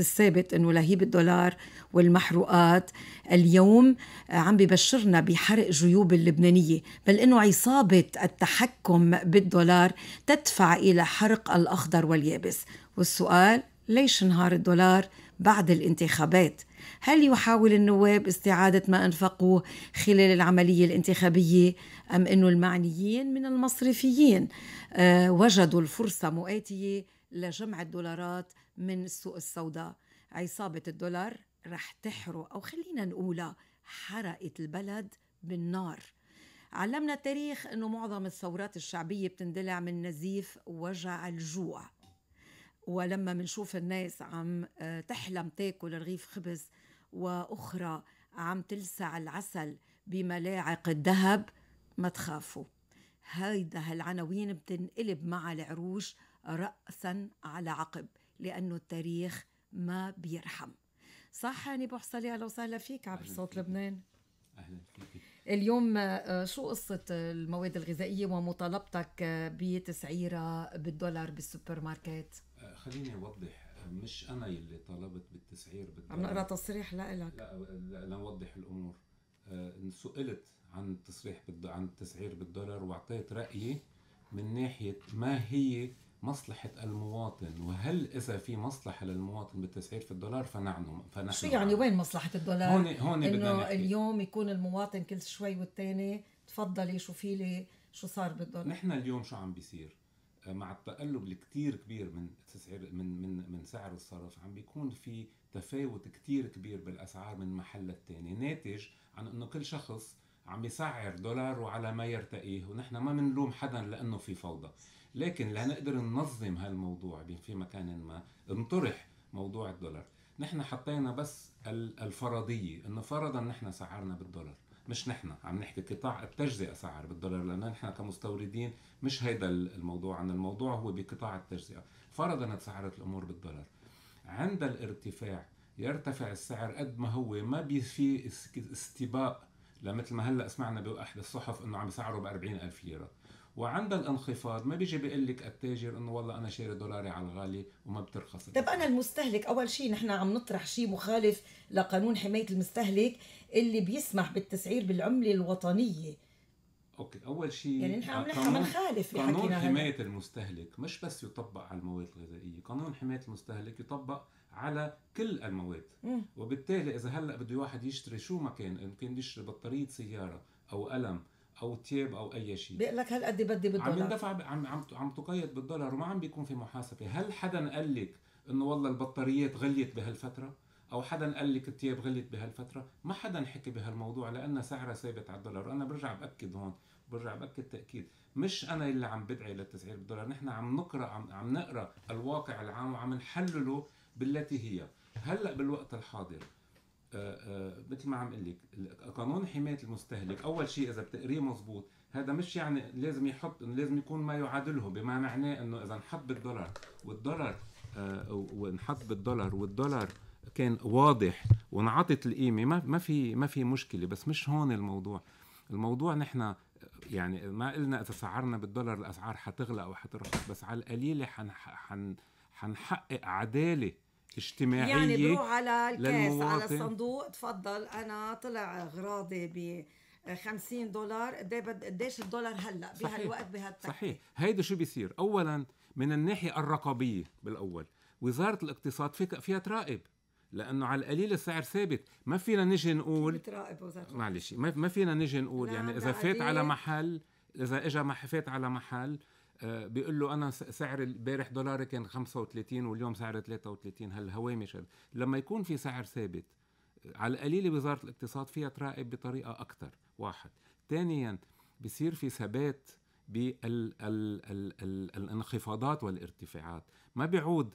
الثابت انه لهيب الدولار والمحروقات اليوم آه، عم ببشرنا بحرق جيوب اللبنانيه بل انه عصابه التحكم بالدولار تدفع الى حرق الاخضر واليابس والسؤال ليش انهار الدولار بعد الانتخابات هل يحاول النواب استعادة ما أنفقوه خلال العملية الانتخابية أم أن المعنيين من المصرفيين آه، وجدوا الفرصة مؤاتية لجمع الدولارات من السوق السوداء عصابة الدولار رح تحرق أو خلينا نقولها حرقت البلد بالنار علمنا التاريخ أنه معظم الثورات الشعبية بتندلع من نزيف وجع الجوع ولما منشوف الناس عم آه، تحلم تاكل رغيف خبز وأخرى عم تلسع العسل بملاعق الذهب ما تخافوا هيدا هالعناوين بتنقلب مع العروش رأسا على عقب لأنه التاريخ ما بيرحم صح هاني بوحصلي أهلا وسهلا فيك عبر صوت لبنان اهلا فيك اليوم آه، شو قصه المواد الغذائيه ومطالبتك بتسعيرها بالدولار بالسوبر ماركت آه، خليني اوضح آه، مش انا يلي طالبت بالتسعير بالدولار عم نقرا تصريح لإلك لا لنوضح الامور سئلت عن التصريح عن التسعير بالدولار واعطيت رايي من ناحيه ما هي مصلحة المواطن وهل إذا في مصلحة للمواطن بالتسعير في الدولار فنعم فنحن شو يعني وين مصلحة الدولار؟ هون هون بدنا إنه اليوم يكون المواطن كل شوي والتاني تفضلي شو في لي شو صار بالدولار نحن اليوم شو عم بيصير؟ آه، مع التقلب الكتير كبير من تسعير من من من سعر الصرف عم بيكون في تفاوت كتير كبير بالاسعار من محل للتاني ناتج عن انه كل شخص عم يسعر دولاره على ما يرتقيه ونحن ما بنلوم حدا لانه في فوضى لكن لنقدر ننظم هالموضوع في مكان ما انطرح موضوع الدولار نحن حطينا بس الفرضية انه فرضا نحن سعرنا بالدولار مش نحن عم نحكي قطاع التجزئة سعر بالدولار لأن نحن كمستوردين مش هيدا الموضوع عن الموضوع هو بقطاع التجزئة فرضا تسعرت الأمور بالدولار عند الارتفاع يرتفع السعر قد ما هو ما في استباء لمثل ما هلا سمعنا بأحد الصحف انه عم يسعره ب 40000 ليره وعند الانخفاض ما بيجي بيقول لك التاجر انه والله انا شاري دولاري على الغالي وما بترخص طب انا المستهلك اول شيء نحن عم نطرح شيء مخالف لقانون حمايه المستهلك اللي بيسمح بالتسعير بالعمله الوطنيه اوكي اول شيء يعني نحن عم نحكي بنخالف قانون حمايه هذا. المستهلك مش بس يطبق على المواد الغذائيه قانون حمايه المستهلك يطبق على كل المواد م. وبالتالي اذا هلا بده واحد يشتري شو ما كان ان كان يشتري بطاريه سياره او قلم او تياب او اي شيء بيقول لك هالقد بدي بالدولار عم يندفع عم عم عم تقيد بالدولار وما عم بيكون في محاسبه هل حدا قال لك انه والله البطاريات غليت بهالفتره او حدا قال لك التياب غليت بهالفتره ما حدا حكي بهالموضوع لان سعرها ثابت على الدولار وانا برجع باكد هون برجع باكد تاكيد مش انا اللي عم بدعي للتسعير بالدولار نحن عم نقرا عم, عم نقرا الواقع العام وعم نحلله بالتي هي هلا بالوقت الحاضر مثل ما عم قلك قانون حمايه المستهلك اول شيء اذا بتقريه مزبوط هذا مش يعني لازم يحط انه لازم يكون ما يعادله بما معناه انه اذا انحط بالدولار والدولار آه، ونحط بالدولار والدولار كان واضح وانعطت القيمه ما ما في ما في مشكله بس مش هون الموضوع الموضوع نحن يعني ما قلنا اذا سعرنا بالدولار الاسعار حتغلى او حترخص بس على القليله حن حنحقق عداله اجتماعية يعني بروح على الكاس للمواطن. على الصندوق تفضل أنا طلع أغراضي ب 50 دولار إيه قديش الدولار هلا بهالوقت بهالتحديد صحيح هيدا شو بيصير اولا من الناحيه الرقابيه بالاول وزاره الاقتصاد فيها تراقب لانه على القليل السعر ثابت ما فينا نجي نقول بتراقب وزاره معلش ما فينا نجي نقول يعني اذا فات على محل اذا اجى فات على محل آه، بيقول له انا سعر البارح دولاري كان 35 واليوم سعره 33 هالهوامش لما يكون في سعر ثابت آه، على القليله وزاره الاقتصاد فيها تراقب بطريقه اكثر واحد ثانيا بصير في ثبات بالانخفاضات والارتفاعات ما بيعود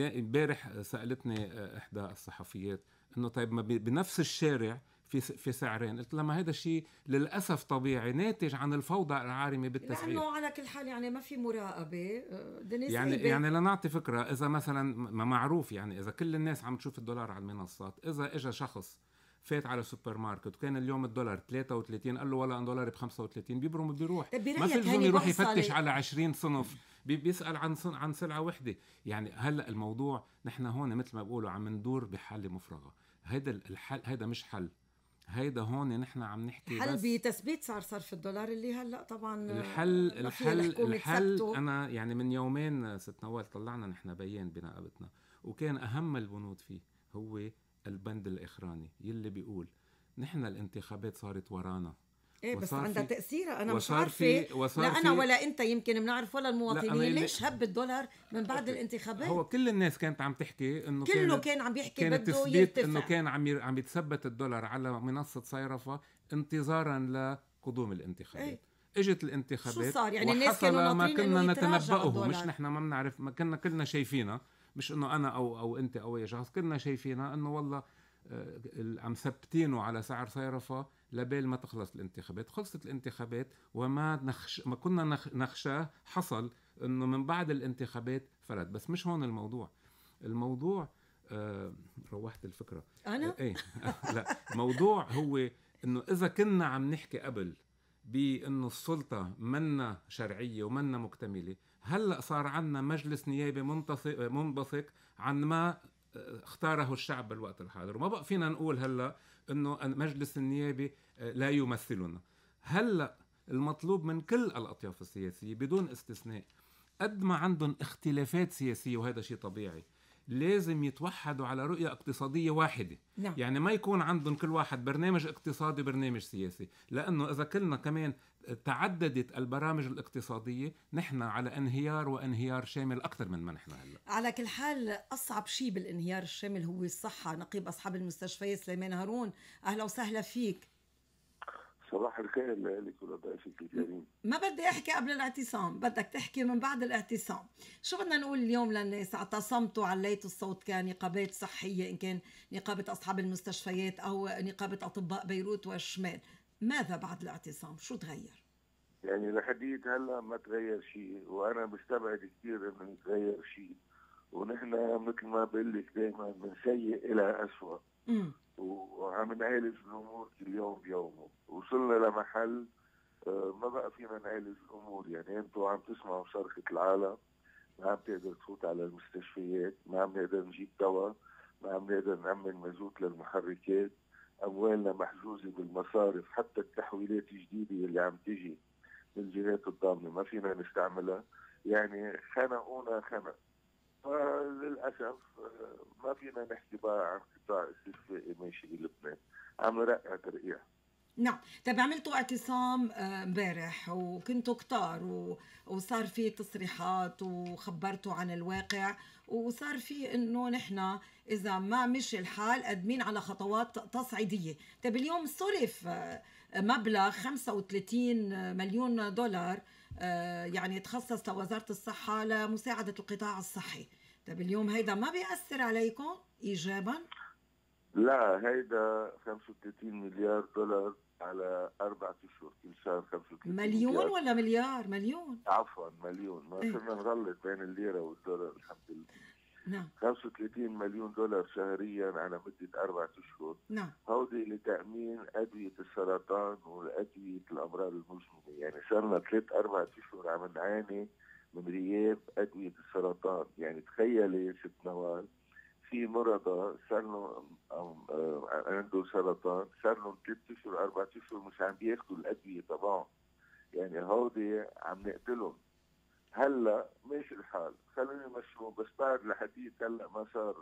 امبارح سالتني آه، احدى الصحفيات انه طيب ما بنفس الشارع في في سعرين قلت لما هذا الشيء للاسف طبيعي ناتج عن الفوضى العارمه بالتسعير لانه على كل حال يعني ما في مراقبه آه، يعني إيبي. يعني لنعطي فكره اذا مثلا ما معروف يعني اذا كل الناس عم تشوف الدولار على المنصات اذا اجى شخص فات على السوبر ماركت وكان اليوم الدولار 33 قال له ولا ان دولاري ب 35 بيبرم وبيروح ما في لزوم يروح طيب يفتش على 20 صنف بيسال عن صن... عن سلعه وحده يعني هلا الموضوع نحن هون مثل ما بقولوا عم ندور بحاله مفرغه هذا الحل هذا مش حل هيدا هون يعني نحن عم نحكي حل بتثبيت سعر صرف الدولار اللي هلا طبعا الحل الحل الحل انا يعني من يومين ست نوال طلعنا نحن بيان بنقابتنا وكان اهم البنود فيه هو البند الاخراني يلي بيقول نحن الانتخابات صارت ورانا ايه بس عندها تاثيرها انا مش عارفه لا انا ولا انت يمكن بنعرف ولا المواطنين ليش هب الدولار من بعد أوكي. الانتخابات هو كل الناس كانت عم تحكي انه كله كان عم يحكي كان بده يرتفع انه كان عم عم يتثبت الدولار على منصه صيرفه انتظارا لقدوم الانتخابات ايه؟ اجت الانتخابات شو صار يعني الناس كانوا ما كنا نتنبأه مش نحن ما بنعرف ما كنا كلنا شايفينه مش انه انا او او انت او اي شخص كنا شايفينها انه والله آه، عم ثبتينه على سعر صيرفة لبال ما تخلص الانتخابات خلصت الانتخابات وما نخش... ما كنا نخشاه حصل انه من بعد الانتخابات فرد بس مش هون الموضوع الموضوع آه... روحت الفكرة أنا؟ آه ايه لا موضوع هو انه اذا كنا عم نحكي قبل بانه السلطه منا شرعيه ومنا مكتمله هلا صار عندنا مجلس نيابي منبثق عن ما اختاره الشعب بالوقت الحاضر وما بقى فينا نقول هلا انه مجلس النيابه آه، لا يمثلنا هلا المطلوب من كل الاطياف السياسيه بدون استثناء قد ما عندهم اختلافات سياسيه وهذا شيء طبيعي لازم يتوحدوا على رؤية اقتصادية واحدة نعم. يعني ما يكون عندهم كل واحد برنامج اقتصادي برنامج سياسي لأنه إذا كلنا كمان تعددت البرامج الاقتصاديه نحن على انهيار وانهيار شامل اكثر من ما نحن هلا على كل حال اصعب شيء بالانهيار الشامل هو الصحه نقيب اصحاب المستشفيات سليمان هارون اهلا وسهلا فيك صباح الخير لك ولضيفك الكريم ما بدي احكي قبل الاعتصام بدك تحكي من بعد الاعتصام شو بدنا نقول اليوم للناس اعتصمتوا عليتوا الصوت كان نقابات صحيه ان كان نقابه اصحاب المستشفيات او نقابه اطباء بيروت والشمال ماذا بعد الاعتصام شو تغير؟ يعني لحديت هلا ما تغير شيء وانا مستبعد كثير انه يتغير شيء ونحن مثل ما بقول لك دائما من سيء الى اسوء وعم نعالج الامور اليوم بيومه وصلنا لمحل آه، ما بقى فينا نعالج الامور يعني انتم عم تسمعوا صرخه العالم ما عم تقدر تفوت على المستشفيات ما عم نقدر نجيب دواء ما عم نقدر نأمن مازوت للمحركات اموالنا محجوزه بالمصارف حتى التحويلات الجديده اللي عم تجي من جهات الضامنه ما فينا نستعملها يعني خنقونا خنق فللاسف آه، ما فينا نحكي بقى عن قطاع استشفائي ماشي بلبنان عم نرقع ترقيع نعم طيب عملتوا اعتصام آه، امبارح وكنتوا كتار و... وصار في تصريحات وخبرتوا عن الواقع وصار في انه نحن اذا ما مشي الحال قادمين على خطوات تصعيديه طيب اليوم صرف آه، مبلغ 35 مليون دولار آه، يعني تخصص لوزاره الصحه لمساعده القطاع الصحي طيب اليوم هيدا ما بيأثر عليكم ايجابا لا هيدا 35 مليار دولار على أربعة أشهر كل شهر 35 مليون ولا مليار؟ مليون عفوا مليون ما صرنا إيه. نغلط بين الليرة والدولار الحمد لله نعم 35 مليون دولار شهريا على مدة أربعة أشهر نعم هودي لتأمين أدوية السرطان وأدوية الأمراض المزمنة يعني صرنا ثلاث أربعة أشهر عم نعاني من غياب أدوية السرطان يعني تخيلي ست نوال في مرضى صار لهم عنده سرطان صار لهم ثلاث اشهر اربع اشهر مش عم بياخذوا الادويه تبعهم يعني هودي عم نقتلهم هلا ماشي الحال خلوني مشروع بس بعد لحديت هلا ما صار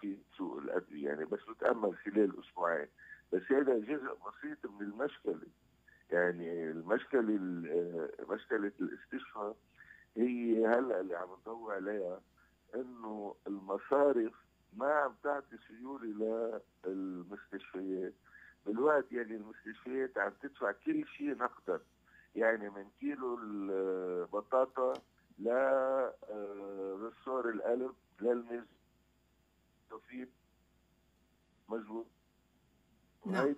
في سوق الادويه يعني بس بتامل خلال اسبوعين بس هذا جزء بسيط من المشكله يعني المشكله مشكله الاستشفاء هي هلا اللي عم ندور عليها انه المصارف ما عم تعطي سيوله للمستشفيات بالوقت يعني المستشفيات عم تدفع كل شيء نقدا يعني من كيلو البطاطا ل آه، القلب للمز توفيق مجهول نعم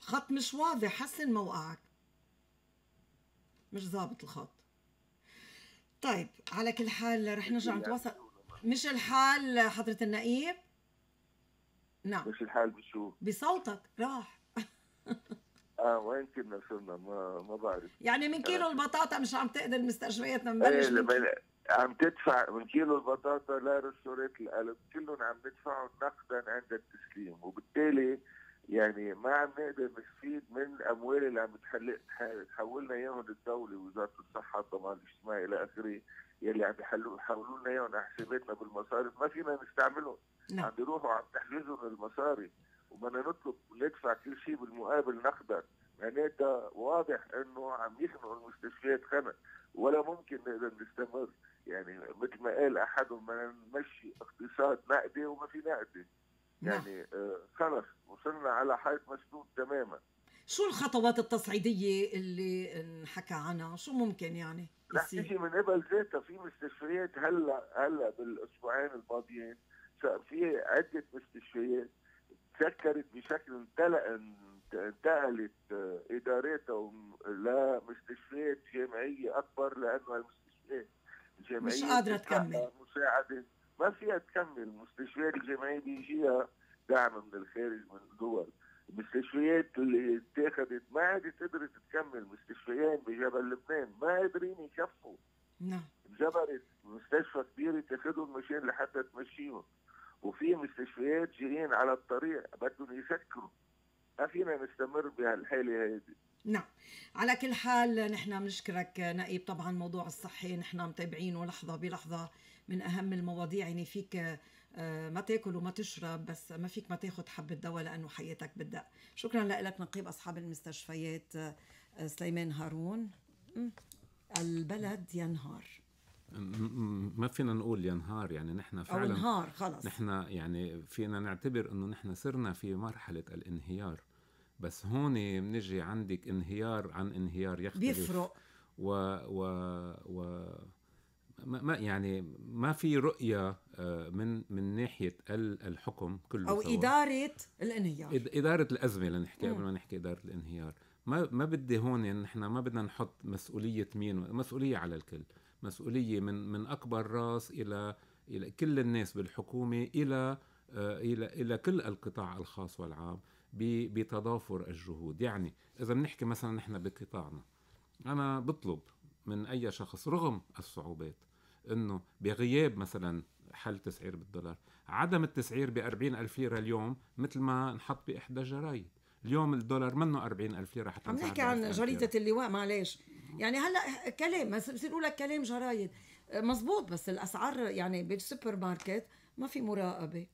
خط مش واضح حسن موقعك مش ظابط الخط طيب على كل حال رح نرجع يعني نتواصل مش الحال حضرة النقيب؟ نعم مش الحال بشو؟ بصوتك راح اه وين كنا صرنا ما ما بعرف يعني من كيلو آه. البطاطا مش عم تقدر مستشفياتنا إيه، نبلش ايه عم تدفع من كيلو البطاطا لا القلب كلهم عم بدفعوا نقدا عند التسليم وبالتالي يعني ما عم نقدر نستفيد من الاموال اللي عم تحولنا اياهم الدوله وزاره الصحه الضمان الاجتماعي الى اخره يلي عم يحولوا لنا اياهم على حساباتنا بالمصارف ما فينا نستعملهم نعم. عم بيروحوا عم تحجزهم المصاري وبدنا نطلب ندفع كل شيء بالمقابل نقدر معناتها واضح انه عم يخنقوا المستشفيات خنق ولا ممكن نقدر نستمر يعني مثل ما قال احدهم بدنا نمشي اقتصاد نقدي وما في نقدي نعم. يعني آه، خلص وصلنا على حيط مسدود تماما شو الخطوات التصعيدية اللي انحكى عنها؟ شو ممكن يعني؟ رح تيجي من قبل ذاتها في مستشفيات هلا هلا بالاسبوعين الماضيين في عدة مستشفيات تسكرت بشكل انتقلت آه، ادارتها لمستشفيات جامعية اكبر لانه المستشفيات الجامعية مش قادرة تكمل مساعدة ما فيها تكمل مستشفيات الجمعيه بيجيها دعم من الخارج من الدول المستشفيات اللي اتاخذت ما عادت قدرت تكمل مستشفيات بجبل لبنان ما قادرين يكفوا نعم انجبرت مستشفى كبيره تاخذهم مشان لحتى تمشيهم وفي مستشفيات جايين على الطريق بدهم يسكروا ما فينا نستمر بهالحاله هذه نعم على كل حال نحن بنشكرك نقيب طبعا الموضوع الصحي نحن متابعينه لحظه بلحظه من اهم المواضيع يعني فيك آه، ما تاكل وما تشرب بس ما فيك ما تاخذ حبه دواء لانه حياتك بدها شكرا لك نقيب اصحاب المستشفيات آه، سليمان هارون البلد ينهار ما فينا نقول ينهار يعني نحن فعلا أو انهار خلص نحن يعني فينا نعتبر انه نحن صرنا في مرحله الانهيار بس هون بنجي عندك انهيار عن انهيار يختلف بيفرق و و و ما يعني ما في رؤيه آه، من من ناحيه الحكم كله او اداره الانهيار اداره الازمه لنحكي قبل ما نحكي اداره الانهيار ما ما بدي هون يعني نحن ما بدنا نحط مسؤوليه مين مسؤوليه على الكل مسؤوليه من من اكبر راس الى الى كل الناس بالحكومه الى آه، الى الى كل القطاع الخاص والعام بتضافر الجهود يعني اذا بنحكي مثلا نحن بقطاعنا انا بطلب من اي شخص رغم الصعوبات انه بغياب مثلا حل تسعير بالدولار عدم التسعير ب 40 ألف ليرة اليوم مثل ما نحط بإحدى الجرايد اليوم الدولار منه 40 ألف ليرة حتى عم نحكي عن جريدة اللواء معلش يعني هلا كلام بصير لك كلام جرايد مزبوط بس الأسعار يعني بالسوبر ماركت ما في مراقبة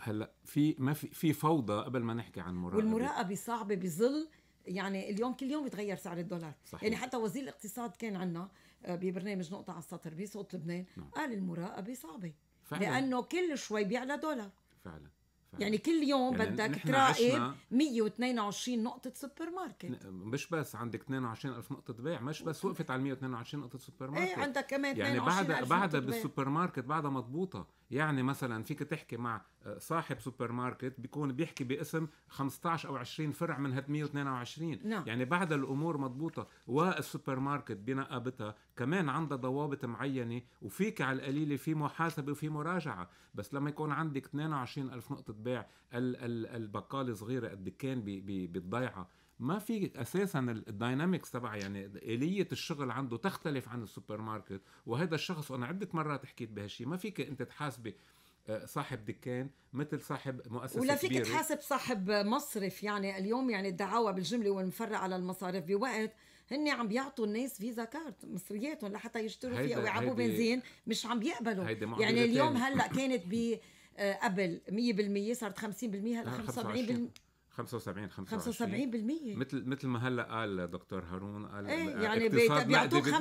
هلا في ما في في فوضى قبل ما نحكي عن مراقبة والمراقبة صعبة بظل يعني اليوم كل يوم بيتغير سعر الدولار صحيح. يعني حتى وزير الاقتصاد كان عنا آه، ببرنامج نقطة على السطر بصوت لبنان نعم. قال المراقبة صعبة فعلا. لأنه كل شوي بيعلى دولار فعلا يعني كل يوم يعني بدك تراقب 122 نقطة سوبر ماركت مش بس عندك 22 ألف نقطة بيع مش بس وقفت على 122 نقطة سوبر إيه، ماركت ايه عندك كمان يعني بعدها بعدها بالسوبر ماركت بعدها مضبوطة يعني مثلا فيك تحكي مع آه، صاحب سوبر ماركت بيكون بيحكي باسم 15 او 20 فرع من هاد 122 نعم. يعني بعد الامور مضبوطه والسوبر ماركت بنقابتها كمان عندها ضوابط معينه وفيك على القليله في محاسبه وفي مراجعه بس لما يكون عندك 22 الف نقطه بيع البقاله صغيره بالضيعه بي بالضيعه ما في اساسا الداينامكس تبع يعني اليه الشغل عنده تختلف عن السوبر ماركت وهذا الشخص انا عده مرات حكيت بهالشيء ما فيك انت تحاسبي آه، صاحب دكان مثل صاحب مؤسسه ولا فيك كبيرة. تحاسب صاحب مصرف يعني اليوم يعني الدعاوى بالجمله والمفرع على المصارف بوقت هن عم بيعطوا الناس فيزا كارت مصرياتهم لحتى يشتروا فيها ويعبوا بنزين مش عم يقبلوا يعني اليوم هلا كانت ب آه، قبل 100% صارت 50% هلا 75% آه، 75 75% مثل مثل ما هلا قال دكتور هارون قال ايه يعني بيعطوك 25%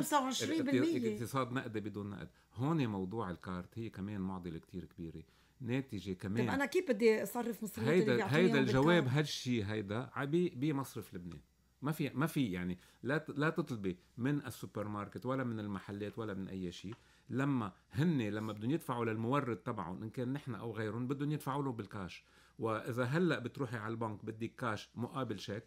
اقتصاد نقدي بدون نقد هون موضوع الكارت هي كمان معضله كتير كبيره ناتجه كمان طيب انا كيف بدي اصرف مصريات هيدا هيدا الجواب هالشيء هيدا بمصرف لبنان ما في ما في يعني لا لا تطلبي من السوبر ماركت ولا من المحلات ولا من اي شيء لما هن لما بدهم يدفعوا للمورد تبعهم ان كان نحن او غيرهم بدهم يدفعوا له بالكاش واذا هلا بتروحي على البنك بدك كاش مقابل شيك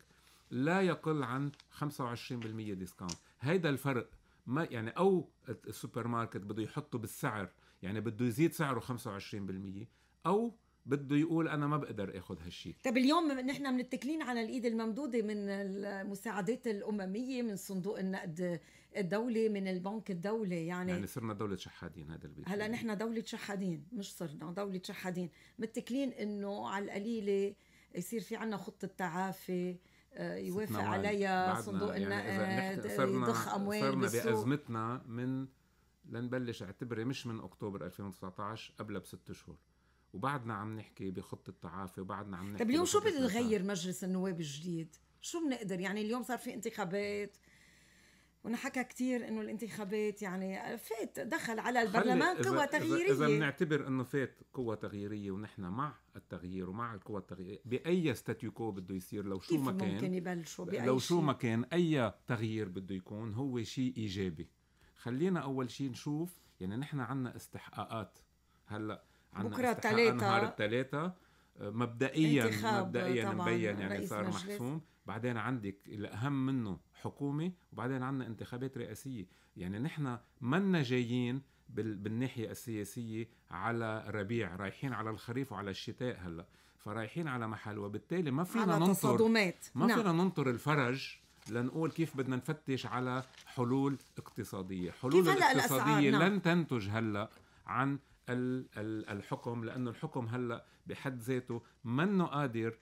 لا يقل عن 25% ديسكاونت هيدا الفرق ما يعني او السوبر ماركت بده يحطه بالسعر يعني بده يزيد سعره 25% او بده يقول انا ما بقدر اخذ هالشيء طيب اليوم نحن متكلين على الايد الممدوده من المساعدات الامميه من صندوق النقد الدوله من البنك الدولي يعني يعني صرنا دوله شحادين هذا اللي هلا نحن دوله شحادين مش صرنا دوله شحادين متكلين انه على القليله يصير في عنا خطه تعافي آه، يوافق عليها صندوق يعني النقد يعني يضخ اموال صرنا بازمتنا من لنبلش اعتبري مش من اكتوبر 2019 قبلها بست شهور وبعدنا عم نحكي بخطه تعافي وبعدنا عم طيب نحكي طيب اليوم شو بده يغير مجلس النواب الجديد؟ شو بنقدر يعني اليوم صار في انتخابات ونحكى كثير انه الانتخابات يعني فات دخل على البرلمان قوى تغييرية إذا بنعتبر انه فات قوى تغييرية ونحن مع التغيير ومع القوى التغييرية بأي ستاتيو كو بده يصير لو شو ما كان ممكن يبلشوا بأي لو شو ما كان أي تغيير بده يكون هو شيء إيجابي خلينا أول شيء نشوف يعني نحن عنا استحقاقات هلا عنا بكرة الثلاثة نهار الثلاثة مبدئيا مبدئيا مبين يعني صار محسوم بعدين عندك الأهم منه حكومة وبعدين عندنا انتخابات رئاسية يعني نحن منا جايين بالناحية السياسية على ربيع رايحين على الخريف وعلى الشتاء هلأ فرايحين على محل وبالتالي ما فينا على ننطر تصادمات. ما نعم. فينا ننطر الفرج لنقول كيف بدنا نفتش على حلول اقتصادية حلول الاقتصادية نعم. لن تنتج هلأ عن الحكم لأنه الحكم هلأ بحد ذاته منه قادر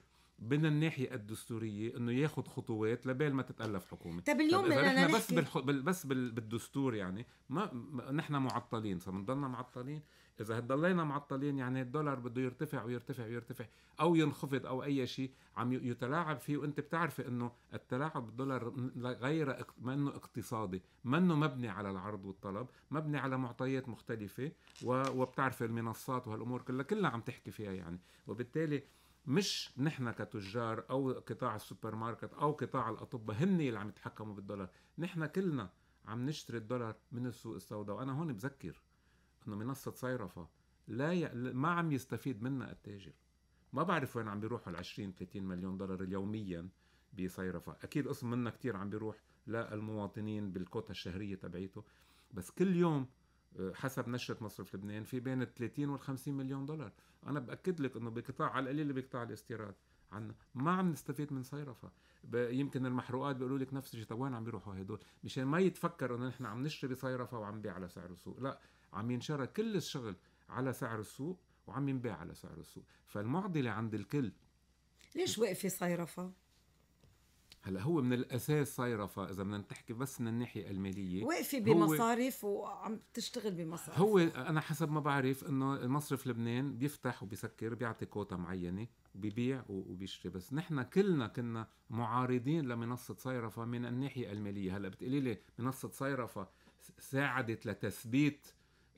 من الناحيه الدستوريه انه ياخذ خطوات لبال ما تتالف حكومه طب اليوم طب بدنا بس بالحو... بس بالدستور يعني ما نحن معطلين فبنضلنا معطلين اذا ضلينا معطلين يعني الدولار بده يرتفع ويرتفع ويرتفع او ينخفض او اي شيء عم يتلاعب فيه وانت بتعرفي انه التلاعب بالدولار غير أنه اقتصادي أنه مبني على العرض والطلب مبني على معطيات مختلفه و... وبتعرفي المنصات وهالامور كلها كلها عم تحكي فيها يعني وبالتالي مش نحن كتجار او قطاع السوبر ماركت او قطاع الاطباء هن اللي عم يتحكموا بالدولار نحن كلنا عم نشتري الدولار من السوق السوداء وانا هون بذكر انه منصه صيرفه لا ي... ما عم يستفيد منها التاجر ما بعرف وين عم بيروحوا ال 20 30 مليون دولار يوميا بصيرفه اكيد قسم منها كتير عم بيروح للمواطنين بالكوتا الشهريه تبعيته بس كل يوم حسب نشرة مصرف لبنان في بين ال 30 وال 50 مليون دولار أنا بأكد لك أنه بقطاع على القليل بقطاع الاستيراد عنا ما عم نستفيد من صيرفة يمكن المحروقات بيقولوا لك نفس الشيء طب وين عم بيروحوا هدول مشان ما يتفكر انه نحن عم نشتري صيرفة وعم نبيع على سعر السوق لا عم ينشرى كل الشغل على سعر السوق وعم ينباع على سعر السوق فالمعضلة عند الكل ليش وقفة صيرفة؟ هلا هو من الاساس صيرفه اذا بدنا نحكي بس من الناحيه الماليه واقفه بمصارف وعم تشتغل بمصارف هو انا حسب ما بعرف انه مصرف لبنان بيفتح وبيسكر بيعطي كوتا معينه ببيع وبيشتري بس نحن كلنا كنا معارضين لمنصه صيرفه من الناحيه الماليه هلا بتقولي لي منصه صيرفه ساعدت لتثبيت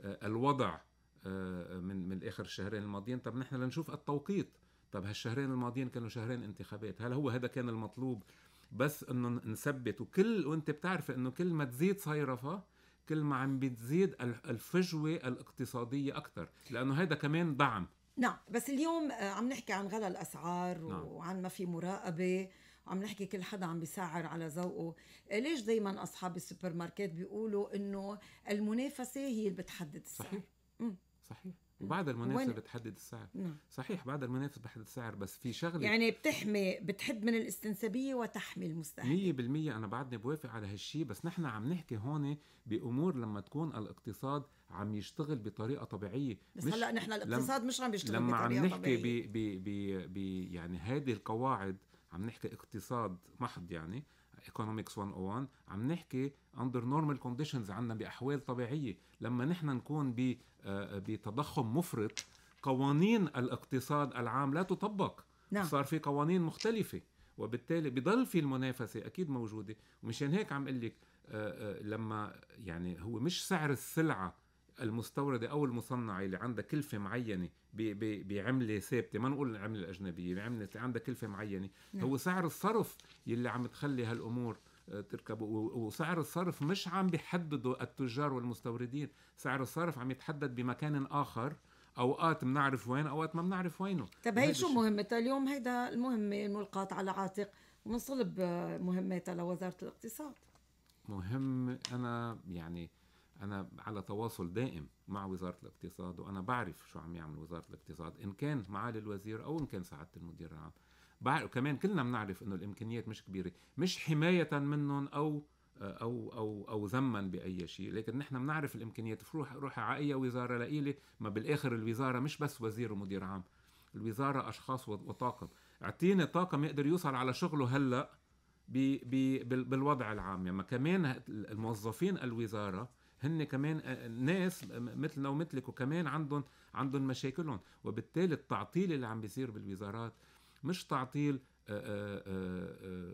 آه، الوضع آه، من من اخر الشهرين الماضيين طب نحن لنشوف التوقيت طب هالشهرين الماضيين كانوا شهرين انتخابات هل هو هذا كان المطلوب بس انه نثبت وكل وانت بتعرف انه كل ما تزيد صيرفه كل ما عم بتزيد الفجوه الاقتصاديه اكثر لانه هذا كمان دعم نعم بس اليوم آه، عم نحكي عن غلا الاسعار نعم. وعن ما في مراقبه وعم نحكي كل حدا عم بيسعر على ذوقه آه، ليش دائما اصحاب السوبر ماركت بيقولوا انه المنافسه هي اللي بتحدد السعر صحيح صحيح وبعد المنافسه ون... بتحدد السعر نعم. صحيح بعد المنافسه بتحدد السعر بس في شغله يعني بتحمي بتحد من الاستنسابيه وتحمي المستهلك 100% انا بعدني بوافق على هالشيء بس نحن عم نحكي هون بامور لما تكون الاقتصاد عم يشتغل بطريقه طبيعيه بس مش هلا نحن الاقتصاد لم... مش عم يشتغل لما بطريقه عم نحكي طبيعيه ب... ب... ب... ب... يعني هذه القواعد عم نحكي اقتصاد محض يعني ايكونومكس 101 عم نحكي اندر نورمال كونديشنز عندنا باحوال طبيعيه لما نحن نكون آه، آه، بتضخم مفرط قوانين الاقتصاد العام لا تطبق نعم. صار في قوانين مختلفه وبالتالي بضل في المنافسه اكيد موجوده ومشان هيك عم اقول لك آه، لما يعني هو مش سعر السلعه المستوردة أو المصنعة اللي عندها كلفة معينة بعملة ثابتة ما نقول العملة الأجنبية بعملة عندها كلفة معينة نعم. هو سعر الصرف يلي عم تخلي هالأمور آه، تركب وسعر الصرف مش عم بيحدده التجار والمستوردين سعر الصرف عم يتحدد بمكان آخر اوقات بنعرف وين اوقات ما بنعرف وينه طب هي شو مهمتها اليوم هيدا المهمه الملقاة على عاتق ومن صلب آه، مهمتها لوزاره الاقتصاد مهم انا يعني انا على تواصل دائم مع وزاره الاقتصاد وانا بعرف شو عم يعمل وزاره الاقتصاد ان كان معالي الوزير او ان كان سعاده المدير العام بعرف كمان كلنا بنعرف انه الامكانيات مش كبيره مش حمايه منهم او او او او ذما باي شيء لكن نحن بنعرف الامكانيات فروح روح على اي وزاره لإلي ما بالاخر الوزاره مش بس وزير ومدير عام الوزاره اشخاص وطاقم اعطيني طاقم يقدر يوصل على شغله هلا بي بي بالوضع العام يعني كمان الموظفين الوزاره هن كمان آه، ناس مثلنا ومثلك وكمان عندهم عندهم مشاكلهم وبالتالي التعطيل اللي عم بيصير بالوزارات مش تعطيل آه، آه،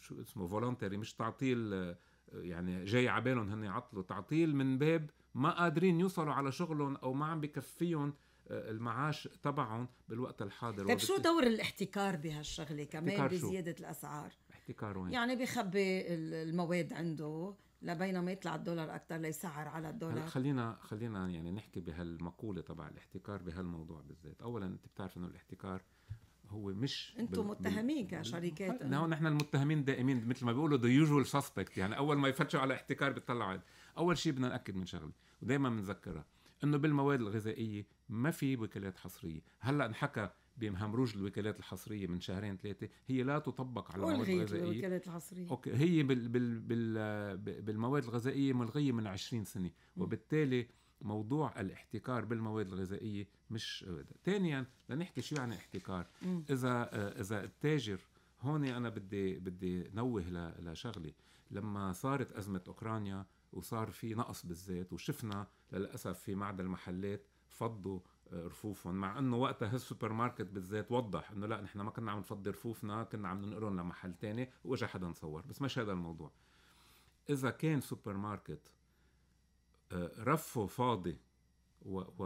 شو اسمه فولونتري مش تعطيل يعني جاي على بالهم هن يعطلوا تعطيل من باب ما قادرين يوصلوا على شغلهم او ما عم بكفيهم المعاش تبعهم بالوقت الحاضر طيب شو دور الاحتكار بهالشغله كمان بزياده الاسعار احتكار وين يعني بخبي المواد عنده لبينما ما يطلع الدولار اكثر ليسعر على الدولار خلينا خلينا يعني نحكي بهالمقوله تبع الاحتكار بهالموضوع بالذات اولا انت بتعرف انه الاحتكار هو مش انتم متهمين كشركات نحن نحن المتهمين دائمين مثل ما بيقولوا ذا يوجوال سسبكت يعني اول ما يفتشوا على احتكار بتطلعوا اول شيء بدنا ناكد من شغله ودائما بنذكرها انه بالمواد الغذائيه ما في وكالات حصريه هلا انحكى بمهمروج الوكالات الحصريه من شهرين ثلاثه هي لا تطبق على المواد الغذائيه الوكالات الحصريه اوكي هي بال بال بال بالمواد الغذائيه ملغيه من 20 سنه وبالتالي موضوع الاحتكار بالمواد الغذائيه مش ثانيا لنحكي شو يعني احتكار اذا اذا التاجر هون انا بدي بدي نوه لشغله لما صارت ازمه اوكرانيا وصار في نقص بالزيت وشفنا للاسف في معدل المحلات فضوا رفوفهم مع انه وقتها هالسوبر ماركت بالذات وضح انه لا نحن ما كنا عم نفضي رفوفنا كنا عم ننقلهم لمحل تاني واجا حدا نصور بس مش هذا الموضوع اذا كان سوبر ماركت آه، رفه فاضي و و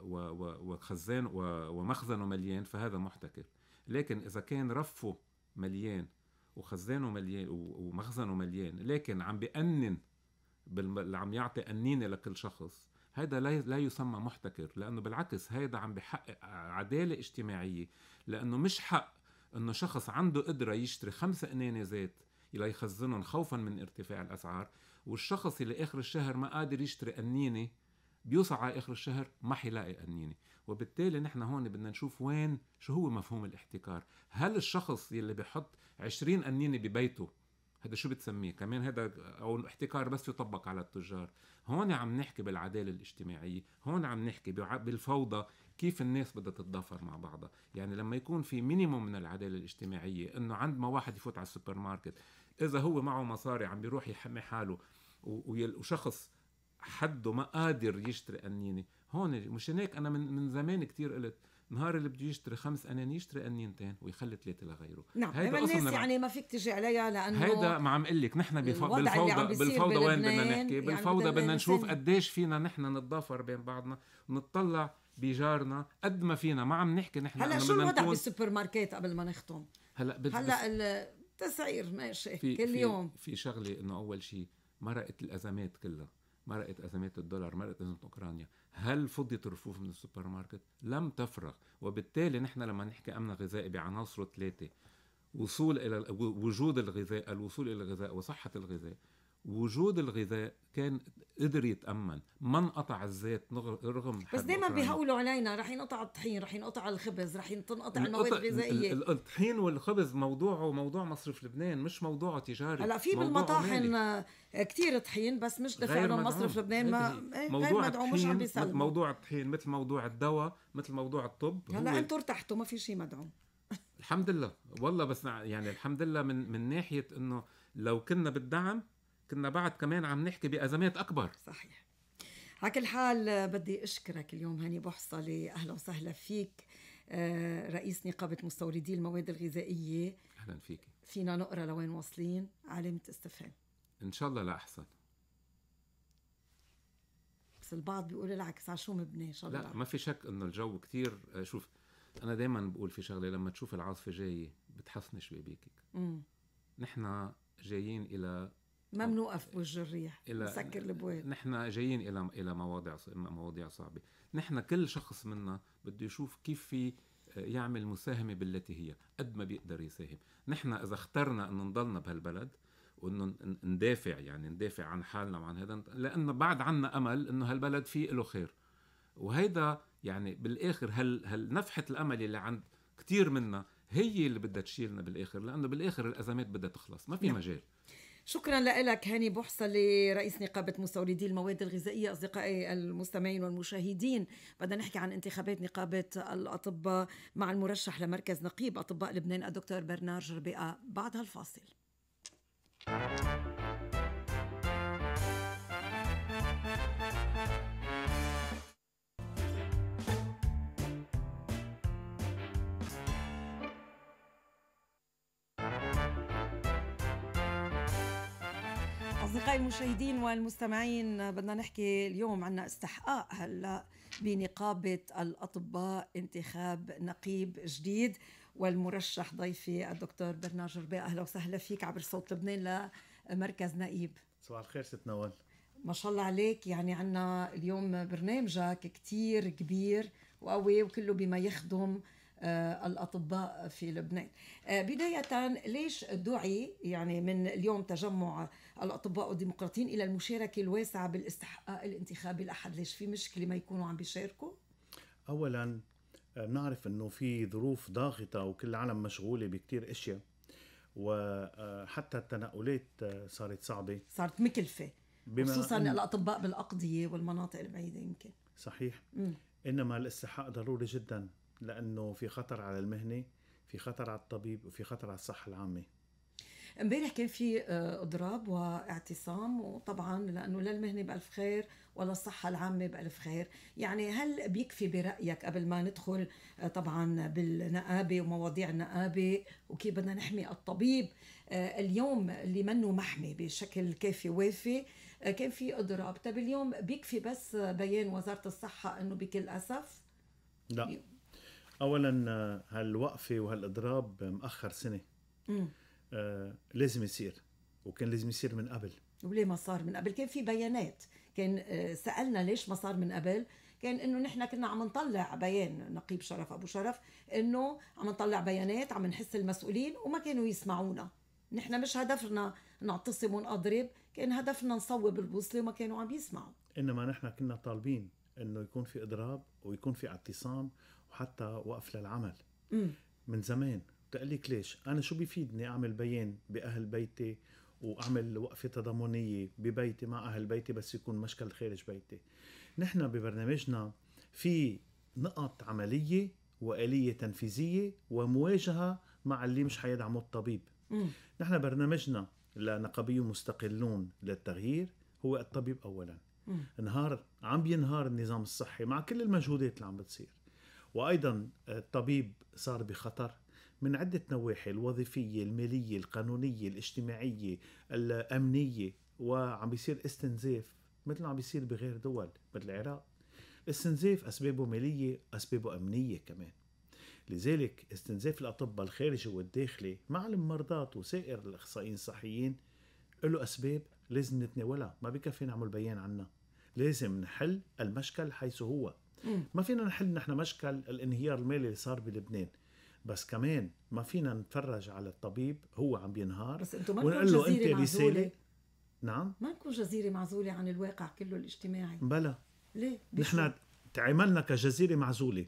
و وخزان ومخزنه مليان فهذا محتكر لكن اذا كان رفه مليان وخزانه مليان ومخزنه مليان لكن عم بأنن اللي عم يعطي أنينة لكل شخص هذا لا لا يسمى محتكر لانه بالعكس هذا عم بحقق عداله اجتماعيه لانه مش حق انه شخص عنده قدره يشتري خمسة قنينة زيت يخزنهم خوفا من ارتفاع الاسعار والشخص اللي اخر الشهر ما قادر يشتري قنينه بيوصل على اخر الشهر ما حيلاقي قنينه وبالتالي نحن هون بدنا نشوف وين شو هو مفهوم الاحتكار هل الشخص اللي بحط 20 قنينه ببيته هذا شو بتسميه كمان هذا او احتكار بس يطبق على التجار هون عم نحكي بالعداله الاجتماعيه هون عم نحكي بالفوضى كيف الناس بدها تتضافر مع بعضها يعني لما يكون في مينيموم من العداله الاجتماعيه انه عندما واحد يفوت على السوبر ماركت اذا هو معه مصاري عم بيروح يحمي حاله وشخص حده ما قادر يشتري قنينه هون مشان هيك انا من من زمان كثير قلت نهار اللي بده يشتري خمس اناني يشتري انينتين ويخلي ثلاثه لغيره نعم هيدا الناس يعني ما فيك تجي عليها لانه هيدا ما عم اقول لك نحن بالفوضى بالفوضى وين بدنا نحكي يعني بالفوضى بدنا نشوف قديش فينا نحن نتضافر بين بعضنا نطلع بجارنا قد ما فينا ما عم نحكي نحن هلا شو الوضع بالسوبر ماركت قبل ما نختم هلا بت... هلا التسعير ماشي في كل يوم في شغله انه اول شيء مرقت الازمات كلها مرقت ازمات الدولار مرقت ازمه اوكرانيا هل فضيت الرفوف من السوبر ماركت؟ لم تفرغ وبالتالي نحن لما نحكي أمن غذائي بعناصره ثلاثة وصول إلى وجود الغذاء الوصول إلى الغذاء وصحة الغذاء وجود الغذاء كان قدر يتامن ما انقطع الزيت رغم بس دائما بيهولوا علينا رح ينقطع الطحين رح ينقطع الخبز رح تنقطع المواد الغذائيه الطحين والخبز موضوعه موضوع مصرف لبنان مش موضوع تجاري هلا في بالمطاحن آه، كثير طحين بس مش دفع لهم مصرف لبنان ما إيه، موضوع مدعوم مش عم بيسلموا موضوع الطحين مثل موضوع الدواء مثل موضوع الطب هلا انتم ارتحتوا ما في شيء مدعوم الحمد لله والله بس يعني الحمد لله من من ناحيه انه لو كنا بالدعم كنا بعد كمان عم نحكي بأزمات أكبر صحيح على كل حال بدي أشكرك اليوم هاني بحصلي أهلا وسهلا فيك آه، رئيس نقابة مستوردي المواد الغذائية أهلا فيك فينا نقرأ لوين واصلين علامة استفهام إن شاء الله لأحسن بس البعض بيقول العكس على شو مبني إن شاء الله لا ما في شك إنه الجو كثير آه، شوف أنا دايما بقول في شغلة لما تشوف العاصفة جاية بتحصني امم نحن جايين إلى ما بنوقف بوجه الريح نسكر البواب نحن جايين الى الى مواضيع مواضيع صعبه نحن كل شخص منا بده يشوف كيف في آه، يعمل مساهمه بالتي هي قد ما بيقدر يساهم نحن اذا اخترنا انه نضلنا بهالبلد وانه ندافع يعني ندافع عن حالنا وعن هذا لانه بعد عنا امل انه هالبلد فيه له خير وهيدا يعني بالاخر هل هل نفحه الامل اللي عند كثير منا هي اللي بدها تشيلنا بالاخر لانه بالاخر الازمات بدها تخلص ما في نعم. مجال شكرا لك هاني بوحصلي رئيس نقابة مستوردي المواد الغذائية أصدقائي المستمعين والمشاهدين بدنا نحكي عن انتخابات نقابة الأطباء مع المرشح لمركز نقيب أطباء لبنان الدكتور برنار جربيئة بعد هالفاصل أصدقائي المشاهدين والمستمعين بدنا نحكي اليوم عنا استحقاق هلأ بنقابة الأطباء انتخاب نقيب جديد والمرشح ضيفي الدكتور برنار جربي أهلا وسهلا فيك عبر صوت لبنان لمركز نقيب صباح الخير ست نوال ما شاء الله عليك يعني عنا اليوم برنامجك كتير كبير وقوي وكله بما يخدم آه، الاطباء في لبنان آه، بدايه ليش دعي يعني من اليوم تجمع الاطباء والديمقراطيين الى المشاركه الواسعه بالاستحقاق الانتخابي الاحد ليش في مشكله ما يكونوا عم بيشاركوا اولا بنعرف آه، انه في ظروف ضاغطه وكل العالم مشغوله بكثير اشياء وحتى التنقلات صارت صعبه صارت مكلفه خصوصا أن... الاطباء بالاقضيه والمناطق البعيده يمكن صحيح مم. انما الاستحقاق ضروري جدا لانه في خطر على المهنه في خطر على الطبيب وفي خطر على الصحه العامه امبارح كان في آه، اضراب واعتصام وطبعا لانه لا المهنه بالف خير ولا الصحه العامه بالف خير، يعني هل بيكفي برايك قبل ما ندخل آه، طبعا بالنقابه ومواضيع النقابه وكيف بدنا نحمي الطبيب آه، اليوم اللي منه محمي بشكل كافي وافي كان في اضراب، طب اليوم بيكفي بس بيان وزاره الصحه انه بكل اسف؟ لا اولا هالوقفه وهالاضراب مأخر سنه آه لازم يصير وكان لازم يصير من قبل وليه ما صار من قبل كان في بيانات كان آه، سالنا ليش ما صار من قبل كان انه نحن كنا عم نطلع بيان نقيب شرف ابو شرف انه عم نطلع بيانات عم نحس المسؤولين وما كانوا يسمعونا نحن مش هدفنا نعتصم ونضرب كان هدفنا نصوب البوصله وما كانوا عم يسمعوا انما نحن كنا طالبين انه يكون في اضراب ويكون في اعتصام وحتى وقف للعمل مم. من زمان تقلك ليش انا شو بيفيدني اعمل بيان باهل بيتي واعمل وقفه تضامنيه ببيتي مع اهل بيتي بس يكون مشكل خارج بيتي نحن ببرنامجنا في نقط عمليه واليه تنفيذيه ومواجهه مع اللي مش حيدعمه الطبيب مم. نحن برنامجنا لنقابي مستقلون للتغيير هو الطبيب اولا مم. نهار عم بينهار النظام الصحي مع كل المجهودات اللي عم بتصير وأيضا الطبيب آه، صار بخطر من عدة نواحي الوظيفية المالية القانونية الاجتماعية الأمنية وعم بيصير استنزاف مثل ما عم بيصير بغير دول مثل العراق استنزاف أسبابه مالية أسبابه أمنية كمان لذلك استنزاف الأطباء الخارجي والداخلي مع الممرضات وسائر الأخصائيين الصحيين له أسباب لازم نتناولها ما بكفي نعمل بيان عنها لازم نحل المشكل حيث هو ما فينا نحل نحن مشكل الانهيار المالي اللي صار بلبنان بس كمان ما فينا نتفرج على الطبيب هو عم بينهار بس انتم ما ونقول له انت رساله نعم ما نكون جزيره معزوله عن الواقع كله الاجتماعي بلا ليه نحن تعاملنا كجزيره معزوله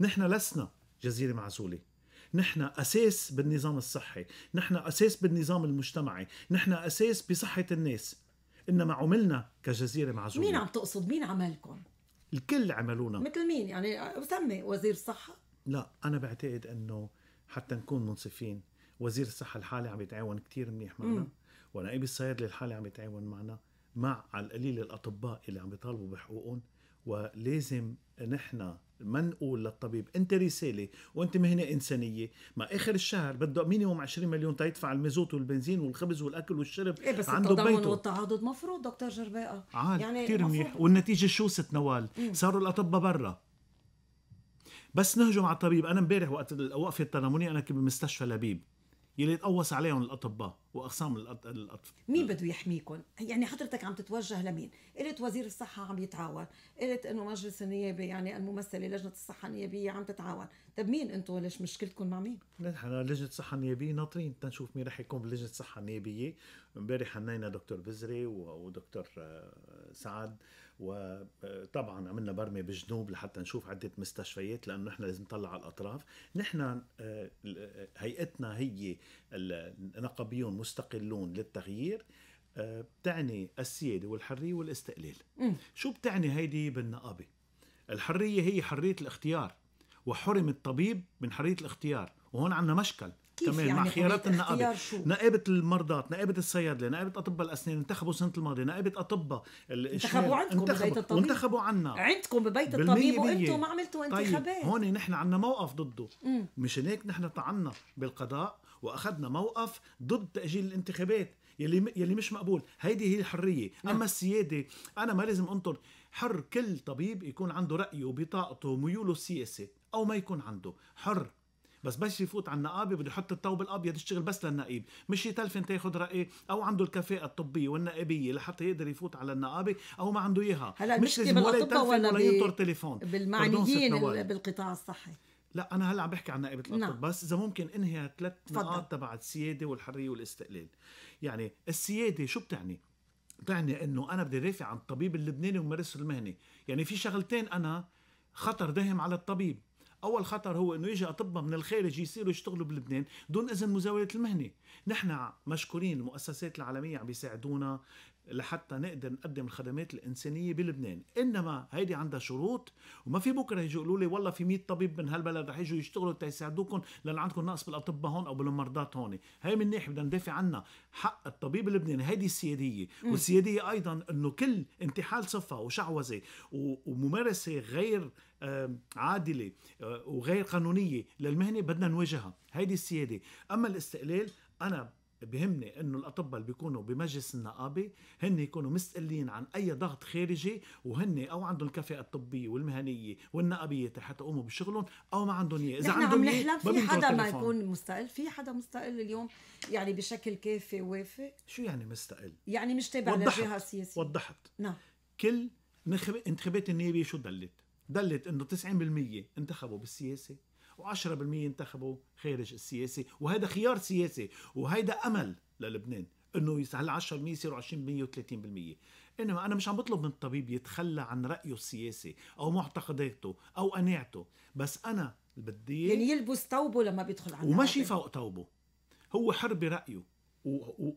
نحن لسنا جزيره معزوله نحن اساس بالنظام الصحي نحن اساس بالنظام المجتمعي نحن اساس بصحه الناس انما عملنا كجزيره معزوله مين عم تقصد مين عملكم الكل عملونا مثل مين يعني سمي وزير الصحه لا انا بعتقد انه حتى نكون منصفين وزير الصحه الحالي عم يتعاون كثير منيح معنا ونائب الصيادله الحالي عم يتعاون معنا مع على القليل الاطباء اللي عم يطالبوا بحقوقهم ولازم نحن ما نقول للطبيب انت رساله وانت مهنه انسانيه ما اخر الشهر بده مينيموم 20 مليون تيدفع المازوت والبنزين والخبز والاكل والشرب إيه بس عنده التضامن بيته والتعاضد مفروض دكتور جرباقه عاد يعني كثير منيح والنتيجه شو ست نوال صاروا الاطباء برا بس نهجم على الطبيب انا امبارح وقت وقفه التنمونيه انا كنت بمستشفى لبيب يلي تقوس عليهم الاطباء واقسام الاطفال مين بده يحميكم؟ يعني حضرتك عم تتوجه لمين؟ قلت وزير الصحه عم يتعاون، قلت انه مجلس النيابه يعني الممثله لجنه الصحه النيابيه عم تتعاون، طب مين انتم ليش مشكلتكم مع مين؟ نحن لجنه الصحه النيابيه ناطرين تنشوف مين رح يكون بلجنه الصحه النيابيه، امبارح حنينا دكتور بزري ودكتور آه، سعد وطبعا عملنا برمه بالجنوب لحتى نشوف عده مستشفيات لانه نحن لازم نطلع على الاطراف، نحن آه، هيئتنا هي النقابيون مستقلون للتغيير آه، بتعني السياده والحريه والاستقلال. م. شو بتعني هيدي بالنقابه؟ الحريه هي حريه الاختيار وحرم الطبيب من حريه الاختيار، وهون عندنا مشكل كيف تمام يعني مع خيارات النقابه نقابه المرضى نقابه الصيادله نقابه اطباء الاسنان انتخبوا سنة الماضيه نقابه اطباء انتخبوا عندكم انتخبوا. ببيت الطبيب انتخبوا عنا عندكم ببيت الطبيب وانتم ما عملتوا طيب، انتخابات طيب هون نحن عندنا موقف ضده مشان هيك نحن طعنا بالقضاء واخذنا موقف ضد تاجيل الانتخابات يلي يلي مش مقبول هيدي هي الحريه نعم. اما السياده انا ما لازم انطر حر كل طبيب يكون عنده رايه وبطاقته وميوله السياسي او ما يكون عنده حر بس بس يفوت على النقابه بده يحط الثوب الابيض يشتغل بس للنقيب مش يتلفن تاخذ راي او عنده الكفاءه الطبيه والنقابيه لحتى يقدر يفوت على النقابه او ما عنده اياها هلا مش لازم ولا يتلفن ولا, ينطر تليفون بالمعنيين بالقطاع الصحي لا انا هلا عم بحكي عن نائبه الاطباء نعم. بس اذا ممكن انهي ثلاث نقاط تبع السياده والحريه والاستقلال يعني السياده شو بتعني بتعني انه انا بدي رافع عن الطبيب اللبناني وممارسه المهنه يعني في شغلتين انا خطر داهم على الطبيب اول خطر هو انه يجي اطباء من الخارج يصيروا يشتغلوا بلبنان دون اذن مزاوله المهنه نحن مشكورين المؤسسات العالميه عم بيساعدونا لحتى نقدر نقدم الخدمات الانسانيه بلبنان انما هيدي عندها شروط وما في بكره يجي يقولوا لي والله في 100 طبيب من هالبلد رح يجوا يشتغلوا تيساعدوكم لان عندكم نقص بالاطباء هون او بالممرضات هون هاي من ناحيه بدنا ندافع عنها حق الطبيب اللبناني هيدي السياديه والسياديه ايضا انه كل انتحال صفه وشعوذه وممارسه غير عادله آه، وغير قانونيه للمهنه بدنا نواجهها هيدي السياده اما الاستقلال انا بهمني انه الاطباء اللي بيكونوا بمجلس النقابه هن يكونوا مستقلين عن اي ضغط خارجي وهن او عندهم الكفاءه الطبيه والمهنيه والنقابيه حتى يقوموا بشغلهم او ما عندهم اياه اذا عندهم عم نحلم في حدا ما يكون مستقل في حدا مستقل اليوم يعني بشكل كافي وافي شو يعني مستقل يعني مش تابع لجهه سياسيه وضحت نعم كل انتخابات النيابيه شو دلت دلت انه 90% انتخبوا بالسياسه و10% انتخبوا خارج السياسه وهذا خيار سياسي وهيدا امل للبنان انه يسهل 10% يصيروا 20% و30% انما انا مش عم بطلب من الطبيب يتخلى عن رايه السياسي او معتقداته او قناعته بس انا بدي يعني يلبس ثوبه لما بيدخل على وماشي فوق ثوبه هو حر برايه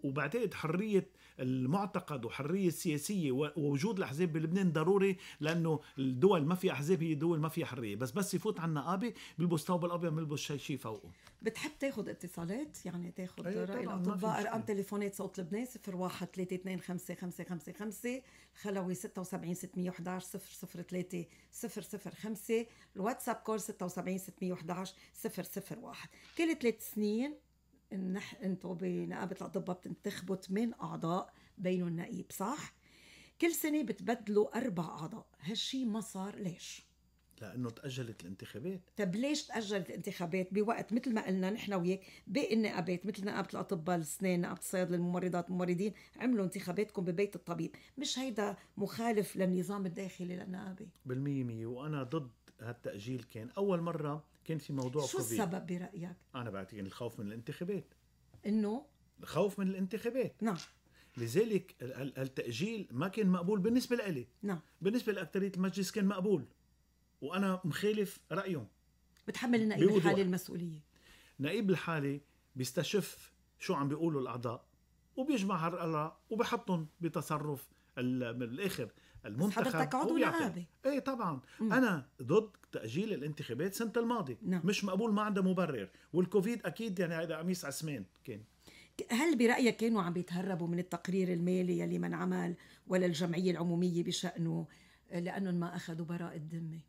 وبعتقد حريه المعتقد وحريه السياسيه ووجود الاحزاب بلبنان ضروري لانه الدول ما في احزاب هي دول ما في حريه بس بس يفوت على النقابه بلبس ثوب الابيض بلبس شيء شيء فوقه بتحب تاخذ اتصالات يعني تاخذ أيوة راي الاطباء ارقام تليفونات صوت لبنان 01 3255555 خلوي 76 611 003 005 الواتساب كول 76 611 001 كل ثلاث سنين النح... انتوا بنقابه الاطباء بتنتخبوا ثمان اعضاء بينوا النقيب صح؟ كل سنه بتبدلوا اربع اعضاء، هالشي ما صار ليش؟ لانه تاجلت الانتخابات طب ليش تاجلت الانتخابات بوقت مثل ما قلنا نحن وياك باقي النقابات مثل نقابه الاطباء الاسنان نقابه الصيادله الممرضات الممرضين عملوا انتخاباتكم ببيت الطبيب مش هيدا مخالف للنظام الداخلي للنقابه بالمية مية وانا ضد هالتاجيل كان اول مره كان في موضوع شو كوفيد. السبب برايك انا بعتقد الخوف من الانتخابات انه الخوف من الانتخابات نعم لذلك التاجيل ما كان مقبول بالنسبه لإلي نعم بالنسبه لاكثريه المجلس كان مقبول وانا مخالف رايهم بتحمل النائب الحالي المسؤوليه نائب الحالي بيستشف شو عم بيقولوا الاعضاء وبيجمع هالاراء وبحطهم بتصرف من الاخر المنتخب حضرتك عضو نقابي ايه طبعا مم. انا ضد تاجيل الانتخابات سنه الماضي نعم. مش مقبول ما عنده مبرر والكوفيد اكيد يعني هذا قميص عسمان كان هل برأيك كانوا عم بيتهربوا من التقرير المالي يلي ما انعمل ولا الجمعية العمومية بشأنه لأنهم ما أخذوا براءة ذمة؟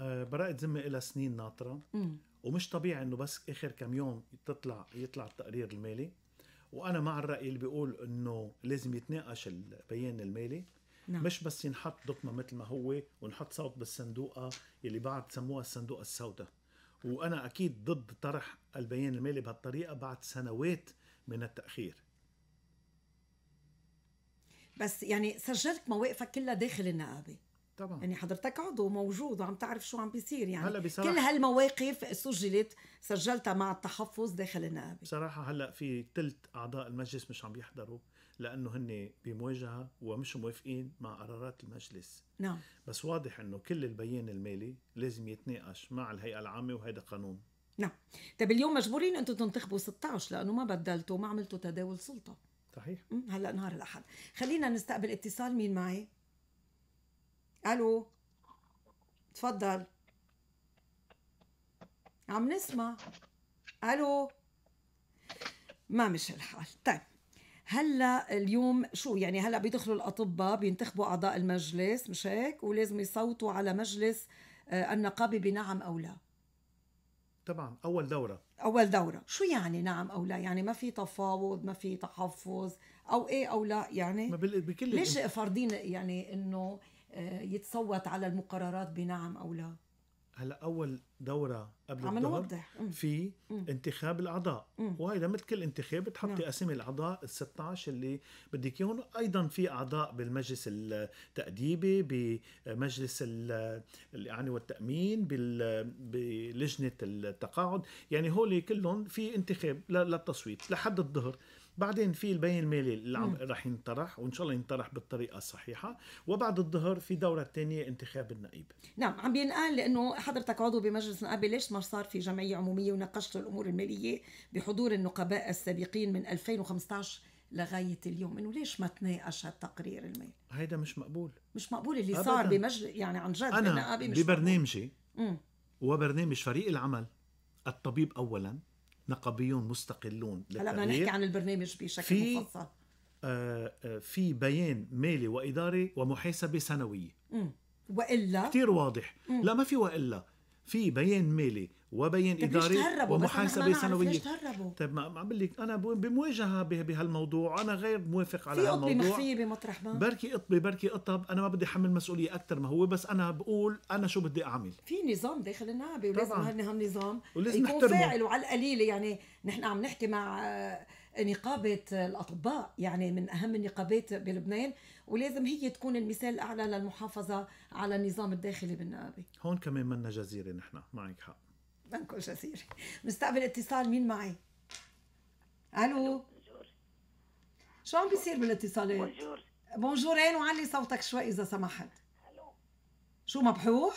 آه براءة ذمة إلى سنين ناطرة مم. ومش طبيعي إنه بس آخر كم يوم تطلع يطلع التقرير المالي وانا مع الراي اللي بيقول انه لازم يتناقش البيان المالي نعم. مش بس ينحط ضخمه مثل ما هو ونحط صوت بالصندوقه اللي بعد سموها الصندوقه السوداء وانا اكيد ضد طرح البيان المالي بهالطريقه بعد سنوات من التاخير بس يعني سجلت مواقفك كلها داخل النقابه طبعا يعني حضرتك عضو موجود وعم تعرف شو عم بيصير يعني هلا بصراحة كل هالمواقف سجلت سجلتها مع التحفظ داخل النقابه بصراحه هلا في ثلث اعضاء المجلس مش عم يحضروا لانه هن بمواجهه ومش موافقين مع قرارات المجلس نعم بس واضح انه كل البيان المالي لازم يتناقش مع الهيئه العامه وهذا قانون نعم طيب اليوم مجبورين انتم تنتخبوا 16 لانه ما بدلتوا ما عملتوا تداول سلطه صحيح هلا نهار الاحد خلينا نستقبل اتصال مين معي الو تفضل عم نسمع الو ما مش الحال طيب هلا اليوم شو يعني هلا بيدخلوا الاطباء بينتخبوا اعضاء المجلس مش هيك ولازم يصوتوا على مجلس آه، النقابه بنعم او لا طبعا اول دوره اول دوره شو يعني نعم او لا يعني ما في تفاوض ما في تحفظ او ايه او لا يعني ما بكل ليش فرضين يعني انه آه، يتصوت على المقررات بنعم او لا هلا اول دوره قبل عم نوضح في انتخاب الاعضاء وهيدا مثل كل انتخاب بتحطي نعم. اسامي الاعضاء ال 16 اللي بدك اياهم ايضا في اعضاء بالمجلس التاديبي بمجلس يعني والتامين بلجنه التقاعد يعني هولي كلهم في انتخاب للتصويت لحد الظهر بعدين في البيان المالي اللي عم رح ينطرح وان شاء الله ينطرح بالطريقه الصحيحه وبعد الظهر في دوره ثانيه انتخاب النقيب نعم عم بينقال لانه حضرتك عضو بمجلس النقابه ليش ما صار في جمعيه عموميه وناقشت الامور الماليه بحضور النقباء السابقين من 2015 لغايه اليوم انه ليش ما تناقش هالتقرير المالي هيدا مش مقبول مش مقبول اللي أبداً. صار بمجلس يعني عن جد انا ببرنامجي وبرنامج فريق العمل الطبيب اولا نقابيون مستقلون هلا بدنا نحكي عن البرنامج بشكل في مفصل آه، آه، في بيان مالي واداري ومحاسبه سنويه والا كثير واضح مم. لا ما في والا في بيان مالي وبيان طيب اداري ومحاسبه سنويه ليش تهربوا؟ طيب ما عم بقول لك انا بمواجهه بهالموضوع انا غير موافق على هالموضوع في قطبي مخفيه بمطرح ما بركي قطبي بركي قطب انا ما بدي احمل مسؤوليه اكثر ما هو بس انا بقول انا شو بدي اعمل في نظام داخل النعبه ولازم هالنظام يكون نحترمه. فاعل وعلى القليله يعني نحن عم نحكي مع آه، نقابه الاطباء يعني من اهم النقابات بلبنان ولازم هي تكون المثال الاعلى للمحافظه على النظام الداخلي بالنقابه هون كمان منا جزيره نحن معك حق منكم جزيره مستقبل اتصال مين معي الو شو عم بيصير بالاتصالات بونجور بونجور عين وعلي صوتك شوي اذا سمحت الو شو مبحوح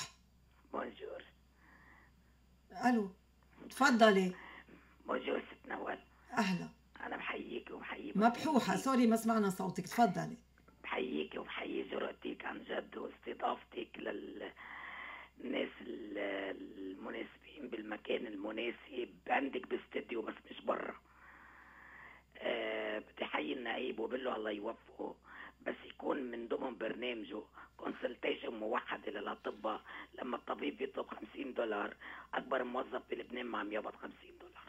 بونجور الو تفضلي بونجور ست نوال اهلا انا بحييك وبحيي مبحوحه سوري ما سمعنا صوتك تفضلي بحييكي وبحيي جرأتك عن جد واستضافتك للناس المناسبين بالمكان المناسب عندك باستديو بس مش بره آه، بتحيي النقيب وبقول له الله يوفقه بس يكون من ضمن برنامجه كونسلتيشن موحده للاطباء لما الطبيب يطلب 50 دولار اكبر موظف في لبنان عم يقبض 50 دولار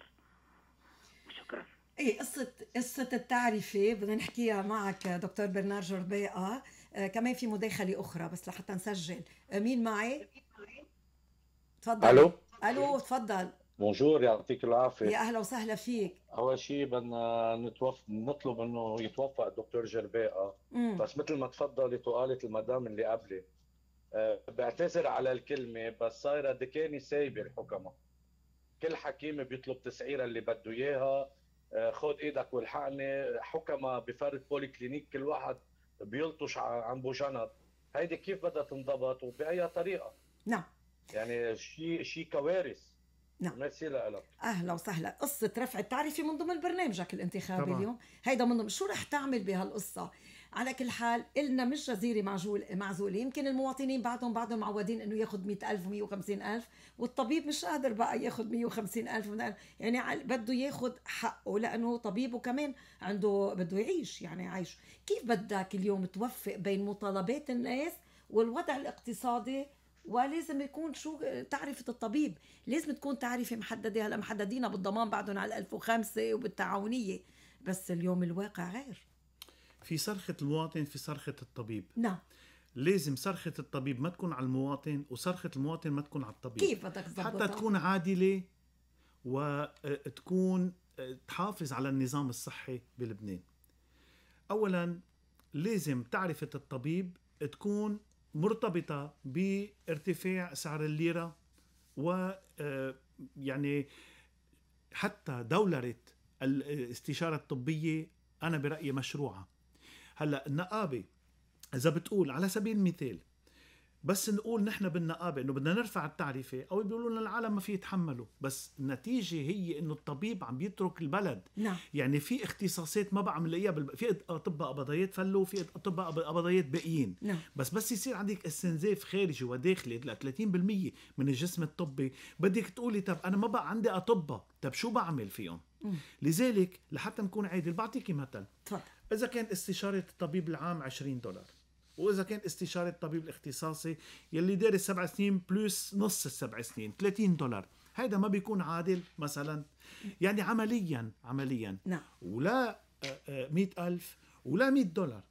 شكرا اي قصه قصه التعرفه بدنا نحكيها معك دكتور برنار جرباقه آه،, آه كمان في مداخله اخرى بس لحتى نسجل آه، مين معي تفضل الو الو تفضل بونجور يعطيك العافيه يا اهلا وسهلا فيك اول شيء بدنا نتوف... نطلب انه يتوفق الدكتور جرباقه آه. بس مثل ما تفضلت وقالت المدام اللي قبلي أه بعتذر على الكلمه بس صايره دكاني سايبه الحكمه كل حكيم بيطلب تسعيره اللي بده اياها آه، خد ايدك والحقني حكمة بفرد بولي كلينيك كل واحد بيلطش عن بوجنب هيدي كيف بدها تنضبط وباي طريقه نعم يعني شيء شيء كوارث نعم ميرسي لك اهلا وسهلا قصه رفع التعريفي من ضمن برنامجك الانتخابي طبعا. اليوم هيدا من ضمن شو رح تعمل بهالقصه على كل حال قلنا مش جزيرة معزول معزولة يمكن المواطنين بعضهم بعضهم معودين إنه ياخذ 100000 و150000 والطبيب مش قادر بقى ياخذ 150000 يعني بده ياخذ حقه لأنه طبيب وكمان عنده بده يعيش يعني عايش كيف بدك اليوم توفق بين مطالبات الناس والوضع الاقتصادي ولازم يكون شو تعرفة الطبيب لازم تكون تعرفة محددة هلا محددينها بالضمان بعدهم على 1005 وبالتعاونية بس اليوم الواقع غير في صرخة المواطن في صرخة الطبيب نعم لازم صرخة الطبيب ما تكون على المواطن وصرخة المواطن ما تكون على الطبيب كيف بدك حتى تكون عادلة وتكون آه، آه، تحافظ على النظام الصحي بلبنان أولا لازم تعرفة الطبيب تكون مرتبطة بارتفاع سعر الليرة و آه، يعني حتى دولرة الاستشارة الطبية أنا برأيي مشروعة هلا النقابه اذا بتقول على سبيل المثال بس نقول نحن بالنقابه انه بدنا نرفع التعرفه او بيقولوا لنا العالم ما في يتحملوا بس النتيجه هي انه الطبيب عم بيترك البلد نعم. يعني في اختصاصات ما بقى عم نلاقيها بالب... في اطباء قبضيات فلو في اطباء قبضيات باقيين نعم. بس بس يصير عندك استنزاف خارجي وداخلي ل 30% من الجسم الطبي بدك تقولي طب انا ما بقى عندي اطباء طب شو بعمل فيهم لذلك لحتى نكون عادل بعطيكي مثل تفضل إذا كانت استشارة الطبيب العام 20 دولار وإذا كانت استشارة الطبيب الاختصاصي يلي دارس سبع سنين بلس نص السبع سنين 30 دولار هيدا ما بيكون عادل مثلا يعني عمليا عمليا نعم. ولا آه، آه، مئة ألف ولا 100 دولار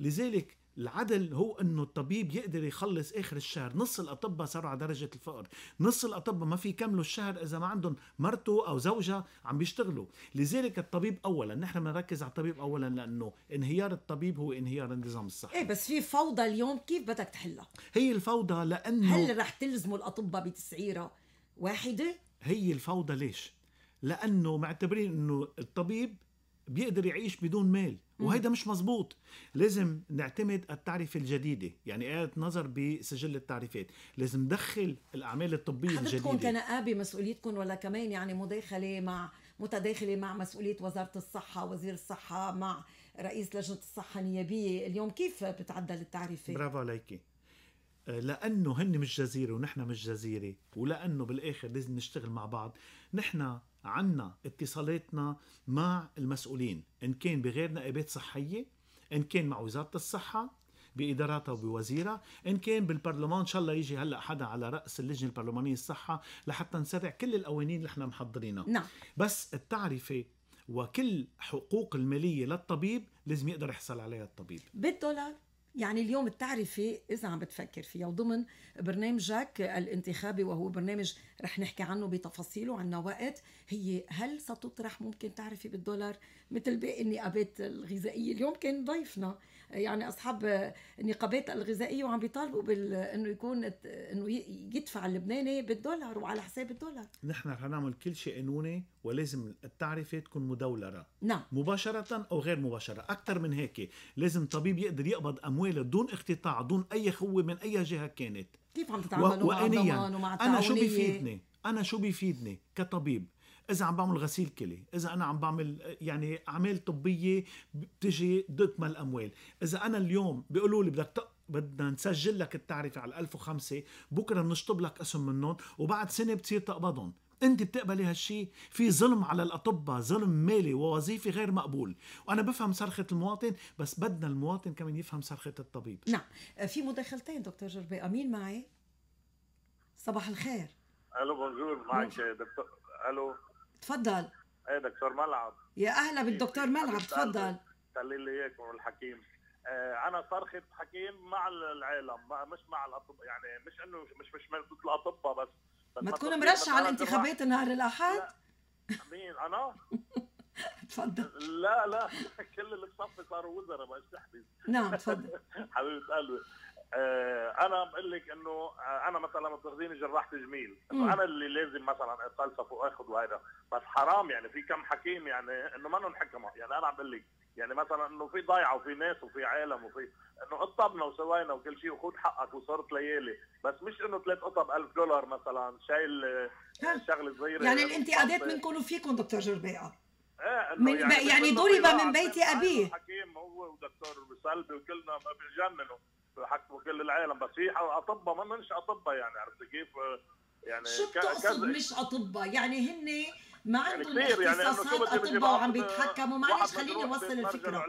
لذلك العدل هو انه الطبيب يقدر يخلص اخر الشهر نص الاطباء صاروا على درجه الفقر نص الاطباء ما في يكملوا الشهر اذا ما عندهم مرته او زوجها عم بيشتغلوا لذلك الطبيب اولا نحن بنركز على الطبيب اولا لانه انهيار الطبيب هو انهيار النظام الصحي ايه بس في فوضى اليوم كيف بدك تحلها هي الفوضى لانه هل رح تلزموا الاطباء بتسعيره واحده هي الفوضى ليش لانه معتبرين انه الطبيب بيقدر يعيش بدون مال وهيدا مش مزبوط لازم نعتمد التعريفة الجديدة يعني إعادة نظر بسجل التعريفات لازم ندخل الأعمال الطبية الجديدة حضرتكم كنقابة مسؤوليتكم ولا كمان يعني مداخلة مع متداخلة مع مسؤولية وزارة الصحة وزير الصحة مع رئيس لجنة الصحة النيابية اليوم كيف بتعدل التعريفات برافو عليكي آه، لانه هن مش جزيره ونحن مش جزيره ولانه بالاخر لازم نشتغل مع بعض نحن عنا اتصالاتنا مع المسؤولين إن كان بغير نقابات صحية إن كان مع وزارة الصحة باداراتها وبوزيرها ان كان بالبرلمان ان شاء الله يجي هلا حدا على راس اللجنه البرلمانيه الصحه لحتى نسرع كل القوانين اللي احنا محضرينها نعم بس التعرفه وكل حقوق الماليه للطبيب لازم يقدر يحصل عليها الطبيب بالدولار يعني اليوم التعرفة إذا عم بتفكر فيها وضمن برنامجك الانتخابي وهو برنامج رح نحكي عنه بتفاصيله عنا وقت هي هل ستطرح ممكن تعرفي بالدولار مثل باقي النقابات الغذائية اليوم كان ضيفنا يعني اصحاب النقابات الغذائيه وعم بيطالبوا بال انه يكون انه يدفع اللبناني بالدولار وعلى حساب الدولار نحن رح نعمل كل شيء قانوني ولازم التعرفه تكون مدولره نعم مباشره او غير مباشره اكثر من هيك لازم طبيب يقدر يقبض امواله دون اقتطاع دون اي خوه من اي جهه كانت كيف عم تتعاملوا مع الضمان ومع التعاونيه انا شو بيفيدني انا شو بيفيدني كطبيب اذا عم بعمل غسيل كلي اذا انا عم بعمل يعني اعمال طبيه بتجي ما اموال اذا انا اليوم بيقولوا لي بدك بدنا نسجل لك التعرفه على 1005 بكره بنشطب لك اسم منهم وبعد سنه بتصير تقبضهم انت بتقبلي هالشيء في ظلم على الاطباء ظلم مالي ووظيفي غير مقبول وانا بفهم صرخه المواطن بس بدنا المواطن كمان يفهم صرخه الطبيب نعم آه، في مداخلتين دكتور جربي امين معي صباح الخير الو بونجور معك دكتور الو تفضل ايه دكتور ملعب يا اهلا بالدكتور إيه، ملعب تفضل خلي لي اياكم الحكيم إيه، انا صرخه حكيم مع العالم مش مع الاطباء يعني مش انه مش مش مثل الاطباء بس ما تكون مرشح على الانتخابات نهار الاحد مين انا تفضل لا لا كل اللي بصفي صاروا وزراء بس تحبس نعم تفضل حبيبه قلبي آه، انا بقول لك انه آه، انا مثلا بتاخذيني جراح تجميل انه انا اللي لازم مثلا اتفلسف واخذ وهذا بس حرام يعني في كم حكيم يعني انه ما انحكموا يعني انا عم بقول لك يعني مثلا انه في ضيعه وفي ناس وفي عالم وفي انه قطبنا وسوينا وكل شيء وخذ حقك وصرت ليالي بس مش انه ثلاث قطب 1000 دولار مثلا شايل آه، شغله صغيره يعني الانتقادات منكم وفيكم دكتور جربيقه ايه من يعني, يعني ضرب من بيت ابيه حكيم هو ودكتور سلبي وكلنا بجننوا حق كل العالم بس هي اطباء ما منش اطباء يعني عرفت كيف؟ آه، يعني شو بتقصد مش اطباء؟ يعني هن ما عندهم يعني اختصاصات يعني اطباء وعم آه، بيتحكموا معلش خليني اوصل الفكره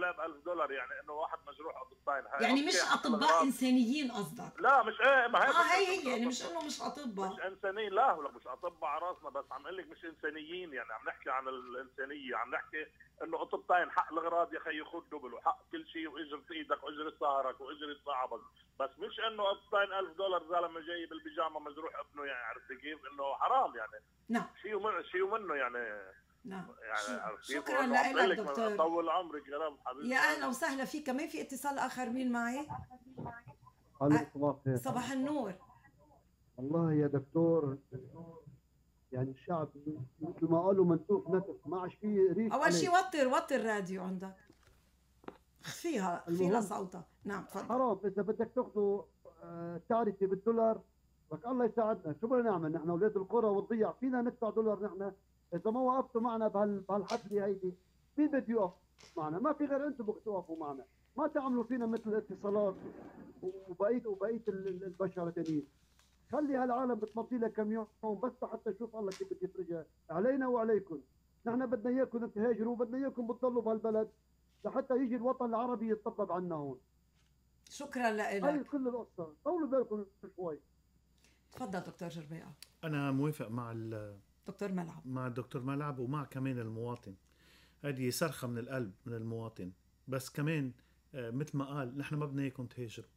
دولار يعني انه واحد مجروح يعني اطباء يعني مش اطباء انسانيين قصدك لا مش ايه ما هي اه هي إيه، هي يعني مش انه مش اطباء مش انسانيين لا ولا مش اطباء على راسنا بس عم اقول لك مش انسانيين يعني عم نحكي عن الانسانيه عم نحكي انه اطباء حق الاغراض يا خي ياخذ دبل وحق كل شيء واجرة ايدك واجرة ظهرك واجرة صعبك بس مش انه اطباء 1000 دولار زلمه جاي بالبيجامه مجروح ابنه يعني عرفت كيف انه حرام يعني نعم شيء ومنه شيء ومنه يعني يعني نعم يعني شكرا لك دكتور طول عمرك كلام حبيبي يا اهلا وسهلا فيك كمان في اتصال اخر مين معي؟ صباح صباح النور والله يا دكتور يعني الشعب مثل ما قالوا منتوخ نتف ما عادش في ريش اول شيء وطر وطر الراديو عندك فيها فيها صوتها نعم تفضل حرام اذا بدك تاخذوا آه، تعرفه بالدولار لك الله يساعدنا شو بدنا نعمل نحن اولاد القرى والضيع فينا ندفع دولار نحن اذا ما وقفتوا معنا بهالحفله هيدي مين بده يقف معنا ما في غير انتم بدكم توقفوا معنا ما تعملوا فينا مثل الاتصالات وبقيه وبقيه البشر الثانيين خلي هالعالم بتمضي لها كم يوم بس حتى اشوف الله كيف بده يفرجها علينا وعليكم نحن بدنا اياكم تهاجروا وبدنا اياكم بتضلوا بهالبلد لحتى يجي الوطن العربي يتطبب عنا هون شكرا لك هاي كل القصه طولوا بالكم شوي تفضل دكتور جربيقه انا موافق مع ال دكتور ملعب مع الدكتور ملعب ومع كمان المواطن هذه صرخه من القلب من المواطن بس كمان آه، مثل ما قال نحن ما بدنا اياكم تهاجروا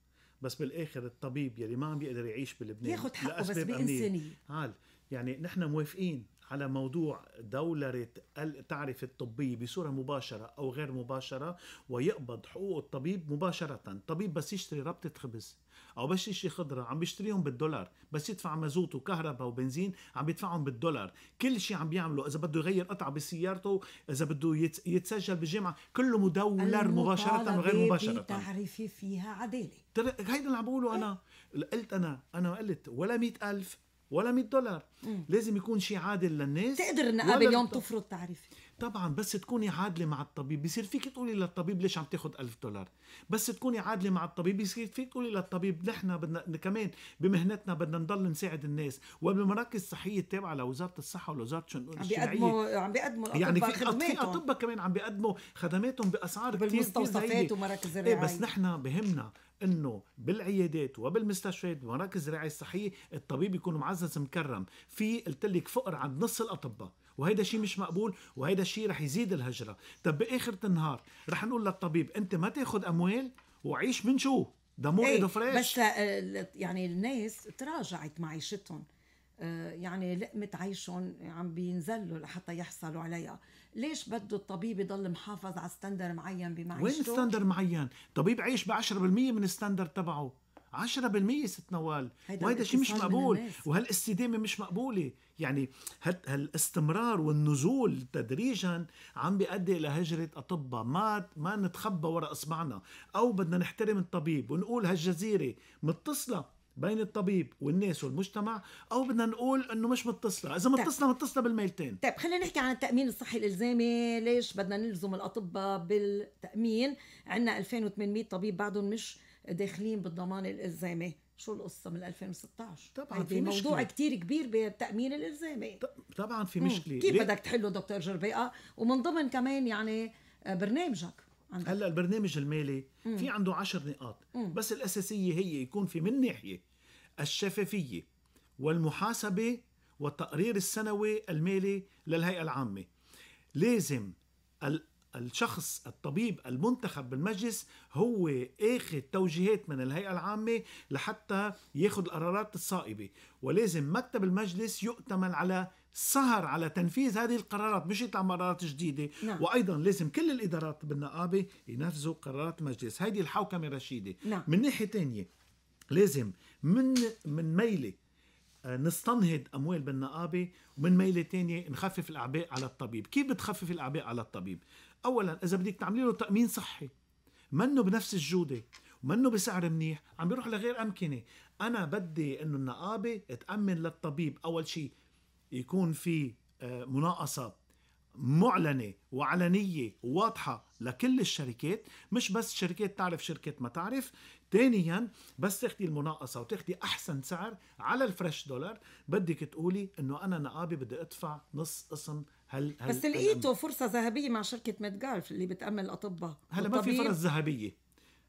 بس بالاخر الطبيب يلي ما عم بيقدر يعيش بلبنان ياخذ حقه بس بانسانيه عال يعني نحن موافقين على موضوع دولرة التعرفة الطبية بصورة مباشرة أو غير مباشرة ويقبض حقوق الطبيب مباشرة طبيب بس يشتري ربطة خبز او باش شي خضره عم بيشتريهم بالدولار بس يدفع مازوت وكهرباء وبنزين عم بيدفعهم بالدولار كل شيء عم بيعمله اذا بده يغير قطعه بسيارته اذا بده يتسجل بالجامعه كله مدولر مباشره وغير مباشره تعرفي فيها عداله ترى هيدا اللي عم بقوله انا إيه. قلت انا انا قلت ولا مئة ألف ولا 100 دولار مم. لازم يكون شيء عادل للناس تقدر نقابل يوم تفرض تعريفي طبعا بس تكوني عادله مع الطبيب بصير فيك تقولي للطبيب ليش عم تاخذ ألف دولار بس تكوني عادله مع الطبيب بصير فيك تقولي للطبيب نحن بدنا كمان بمهنتنا بدنا نضل نساعد الناس وبالمراكز الصحيه التابعه لوزاره الصحه ولوزاره الشؤون عم بيقدموا عم بيقدموا يعني في اطباء كمان عم بيقدموا خدماتهم باسعار كثير بالمستوصفات ومراكز الرعايه إيه بس نحن بهمنا انه بالعيادات وبالمستشفيات ومراكز الرعايه الصحيه الطبيب يكون معزز مكرم في قلت لك فقر عند نص الاطباء وهيدا شيء مش مقبول وهيدا الشيء رح يزيد الهجره طب باخر النهار رح نقول للطبيب انت ما تاخذ اموال وعيش من شو دمو ايه فريش بس يعني الناس تراجعت معيشتهم آه، يعني لقمة عيشهم عم بينزلوا لحتى يحصلوا عليها ليش بده الطبيب يضل محافظ على ستاندر معين بمعيشته وين ستاندر معين طبيب عيش ب 10% من الستاندر تبعه 10% ست نوال وهذا شيء مش مقبول وهالاستدامه مش مقبوله يعني هالاستمرار والنزول تدريجا عم بيؤدي الى هجره اطباء ما ما نتخبى وراء اصبعنا او بدنا نحترم الطبيب ونقول هالجزيره متصله بين الطبيب والناس والمجتمع او بدنا نقول انه مش متصله اذا طيب. متصله متصله بالميلتين طيب خلينا نحكي عن التامين الصحي الالزامي ليش بدنا نلزم الاطباء بالتامين عندنا 2800 طبيب بعدهم مش داخلين بالضمان الالزامي شو القصه من 2016 يعني طبعا في موضوع كثير كبير بالتامين الالزامي طبعا في مشكله كيف بدك تحله دكتور جربيقه ومن ضمن كمان يعني آه، برنامجك عندك. هلا البرنامج المالي مم. في عنده عشر نقاط مم. بس الاساسيه هي يكون في من ناحيه الشفافيه والمحاسبه والتقرير السنوي المالي للهيئه العامه لازم الشخص الطبيب المنتخب بالمجلس هو اخذ توجيهات من الهيئه العامه لحتى ياخذ القرارات الصائبه ولازم مكتب المجلس يؤتمن على سهر على تنفيذ هذه القرارات مش يطلع قرارات جديدة نعم. وأيضا لازم كل الإدارات بالنقابة ينفذوا قرارات مجلس هيدي الحوكمة الرشيده نعم. من ناحية ثانيه لازم من من ميلة آه، نستنهض اموال بالنقابه ومن ميله ثانيه نخفف الاعباء على الطبيب، كيف بتخفف الاعباء على الطبيب؟ اولا اذا بدك تعملي له تامين صحي منه بنفس الجوده ومنه بسعر منيح عم بيروح لغير امكنه انا بدي انه النقابه تامن للطبيب اول شيء يكون في آه، مناقصه معلنة وعلنية وواضحة لكل الشركات مش بس شركات تعرف شركات ما تعرف ثانيا بس تاخدي المناقصة وتاخدي أحسن سعر على الفريش دولار بدك تقولي أنه أنا نقابة بدي أدفع نص قسم هل هل بس لقيتوا فرصه ذهبيه مع شركه ميدجالف اللي بتامن الاطباء هلا ما في فرص ذهبيه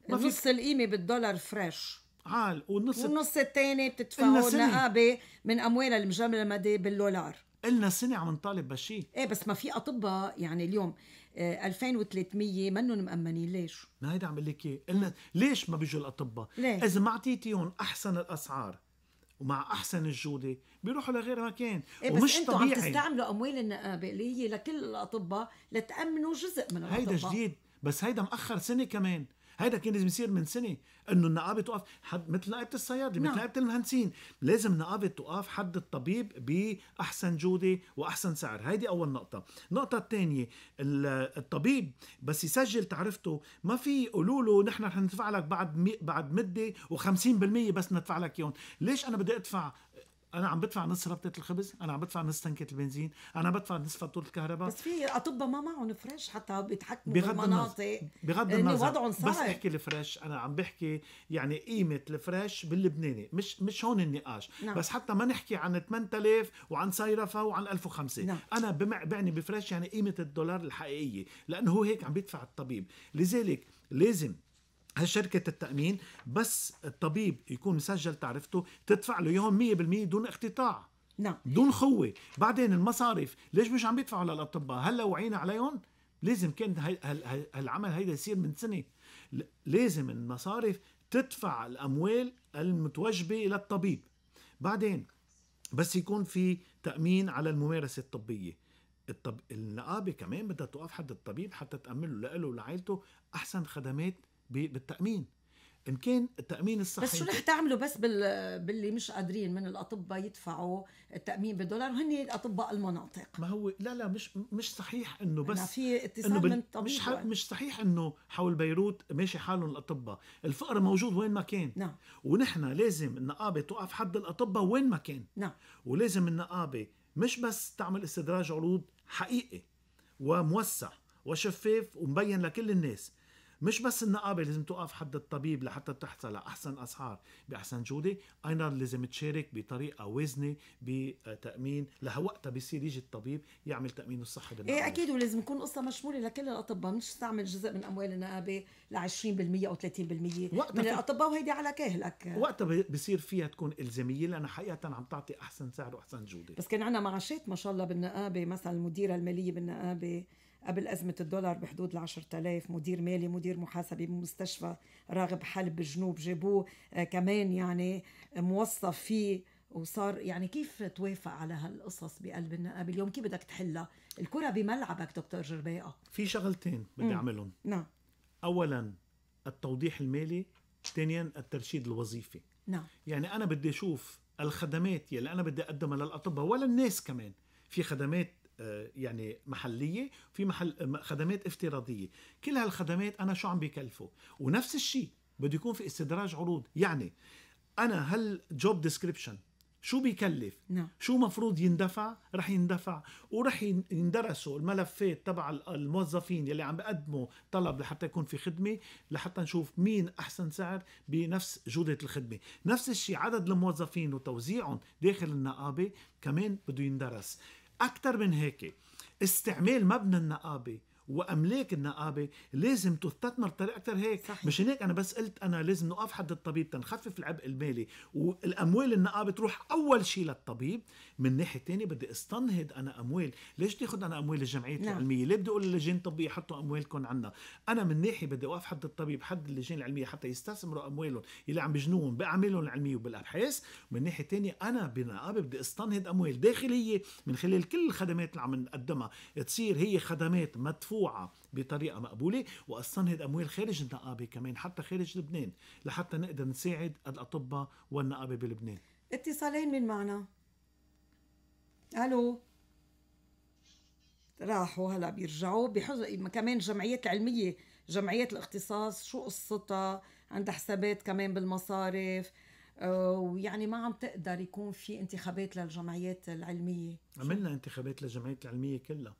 ما في نص القيمه بالدولار فريش عال والنص والنص الثاني بتدفعوا نقابه من اموالها المجمده بالدولار قلنا سنه عم نطالب بهالشيء ايه بس ما في اطباء يعني اليوم آه 2300 منهم مأمنين ليش؟ ما هيدا عم لك اياه، قلنا ليش ما بيجوا الاطباء؟ ليه؟ اذا ما اعطيتيهم احسن الاسعار ومع احسن الجوده بيروحوا لغير مكان إيه بس ومش انتوا عم تستعملوا اموال النقابه هي لكل الاطباء لتامنوا جزء من الاطباء هيدا جديد بس هيدا مأخر سنه كمان هيدا كان لازم يصير من سنه انه النقابه توقف حد مثل نقابه الصيادله مثل نعم. نقابه المهندسين لازم النقابه توقف حد الطبيب باحسن جوده واحسن سعر هيدي اول نقطه النقطه الثانيه الطبيب بس يسجل تعرفته ما في يقولوا له نحن رح ندفع لك بعد بعد مده و50% بس ندفع لك اياهم ليش انا بدي ادفع انا عم بدفع نص ربطه الخبز انا عم بدفع نص تنكه البنزين انا بدفع نص فاتوره الكهرباء بس في اطباء ما معهم فريش حتى بيتحكموا بالمناطق بغض يعني النظر وضعهم صعب بس احكي الفريش انا عم بحكي يعني قيمه الفريش باللبناني مش مش هون النقاش نعم. بس حتى ما نحكي عن 8000 وعن صيرفه وعن 1005 نعم. انا بعني بفريش يعني قيمه الدولار الحقيقيه لانه هو هيك عم بيدفع الطبيب لذلك لازم هالشركة التأمين بس الطبيب يكون مسجل تعرفته تدفع له مية 100% دون اقتطاع نعم دون خوة بعدين المصاريف ليش مش عم بيدفعوا للأطباء هلا وعينا عليهم لازم كان هالعمل هيدا يصير من سنة لازم المصارف تدفع الأموال المتوجبة للطبيب بعدين بس يكون في تأمين على الممارسة الطبية الطب... النقابة كمان بدها توقف حد الطبيب حتى تأمن له لإله ولعائلته أحسن خدمات بالتامين ان كان التامين الصحي بس شو رح تعملوا بس بال... باللي مش قادرين من الاطباء يدفعوا التامين بالدولار وهن اطباء المناطق ما هو لا لا مش مش صحيح انه بس في اتصال إنه بال... من طبيب مش ح... مش صحيح انه حول بيروت ماشي حالهم الاطباء الفقر موجود وين ما كان نعم ونحن لازم النقابه توقف حد الاطباء وين ما كان نعم ولازم النقابه مش بس تعمل استدراج عروض حقيقي وموسع وشفاف ومبين لكل الناس مش بس النقابه لازم توقف حد الطبيب لحتى تحصل على احسن اسعار باحسن جوده ايضا لازم تشارك بطريقه وزنه بتامين لوقتها بصير يجي الطبيب يعمل تامين الصحي بالنقابه ايه اكيد ولازم تكون قصه مشموله لكل الاطباء مش تستعمل جزء من اموال النقابه ل 20% او 30% من الاطباء وهيدي على كاهلك وقتها بصير فيها تكون الزاميه لانها حقيقه عم تعطي احسن سعر واحسن جوده بس كان عندنا معاشات ما شاء الله بالنقابه مثلا المديره الماليه بالنقابه قبل أزمة الدولار بحدود ال 10000 مدير مالي مدير محاسبة بمستشفى راغب حلب بالجنوب جابوه آه، كمان يعني موصف فيه وصار يعني كيف توافق على هالقصص بقلب النقابه اليوم كيف بدك تحلها الكره بملعبك دكتور جربيقه في شغلتين بدي اعملهم نعم اولا التوضيح المالي ثانيا الترشيد الوظيفي نعم يعني انا بدي اشوف الخدمات يلي انا بدي اقدمها للاطباء ولا الناس كمان في خدمات آه، يعني محليه في محل آه، خدمات افتراضيه كل هالخدمات انا شو عم بكلفه ونفس الشيء بده يكون في استدراج عروض يعني انا هل جوب ديسكريبشن شو بيكلف نعم. شو مفروض يندفع رح يندفع ورح يندرسوا الملفات تبع الموظفين يلي عم بقدموا طلب لحتى يكون في خدمه لحتى نشوف مين احسن سعر بنفس جوده الخدمه نفس الشيء عدد الموظفين وتوزيعهم داخل النقابه كمان بده يندرس أكثر من هيك استعمال مبنى النقابة واملاك النقابه لازم تستثمر بطريقه اكثر هيك صحيح. مش هيك انا بس قلت انا لازم نقف حد الطبيب تنخفف العبء المالي والاموال النقابه تروح اول شيء للطبيب من ناحيه ثانيه بدي استنهض انا اموال ليش تاخذ انا اموال الجمعيات نعم. العلميه ليه بدي اقول للجان الطبيه حطوا اموالكم عنا انا من ناحيه بدي اوقف حد الطبيب حد اللجان العلميه حتى يستثمروا اموالهم اللي عم بجنوهم باعمالهم العلميه وبالابحاث ومن ناحيه ثانيه انا بنقابه بدي استنهض اموال داخليه من خلال كل الخدمات اللي عم نقدمها تصير هي خدمات مدفوعه مدفوعه بطريقه مقبوله واستنهض اموال خارج النقابه كمان حتى خارج لبنان لحتى نقدر نساعد الاطباء والنقابه بلبنان اتصالين من معنا الو راحوا هلا بيرجعوا بحز... كمان الجمعيات العلميه جمعيات الاختصاص شو قصتها عندها حسابات كمان بالمصارف آه، ويعني ما عم تقدر يكون في انتخابات للجمعيات العلميه عملنا انتخابات للجمعيات العلميه كلها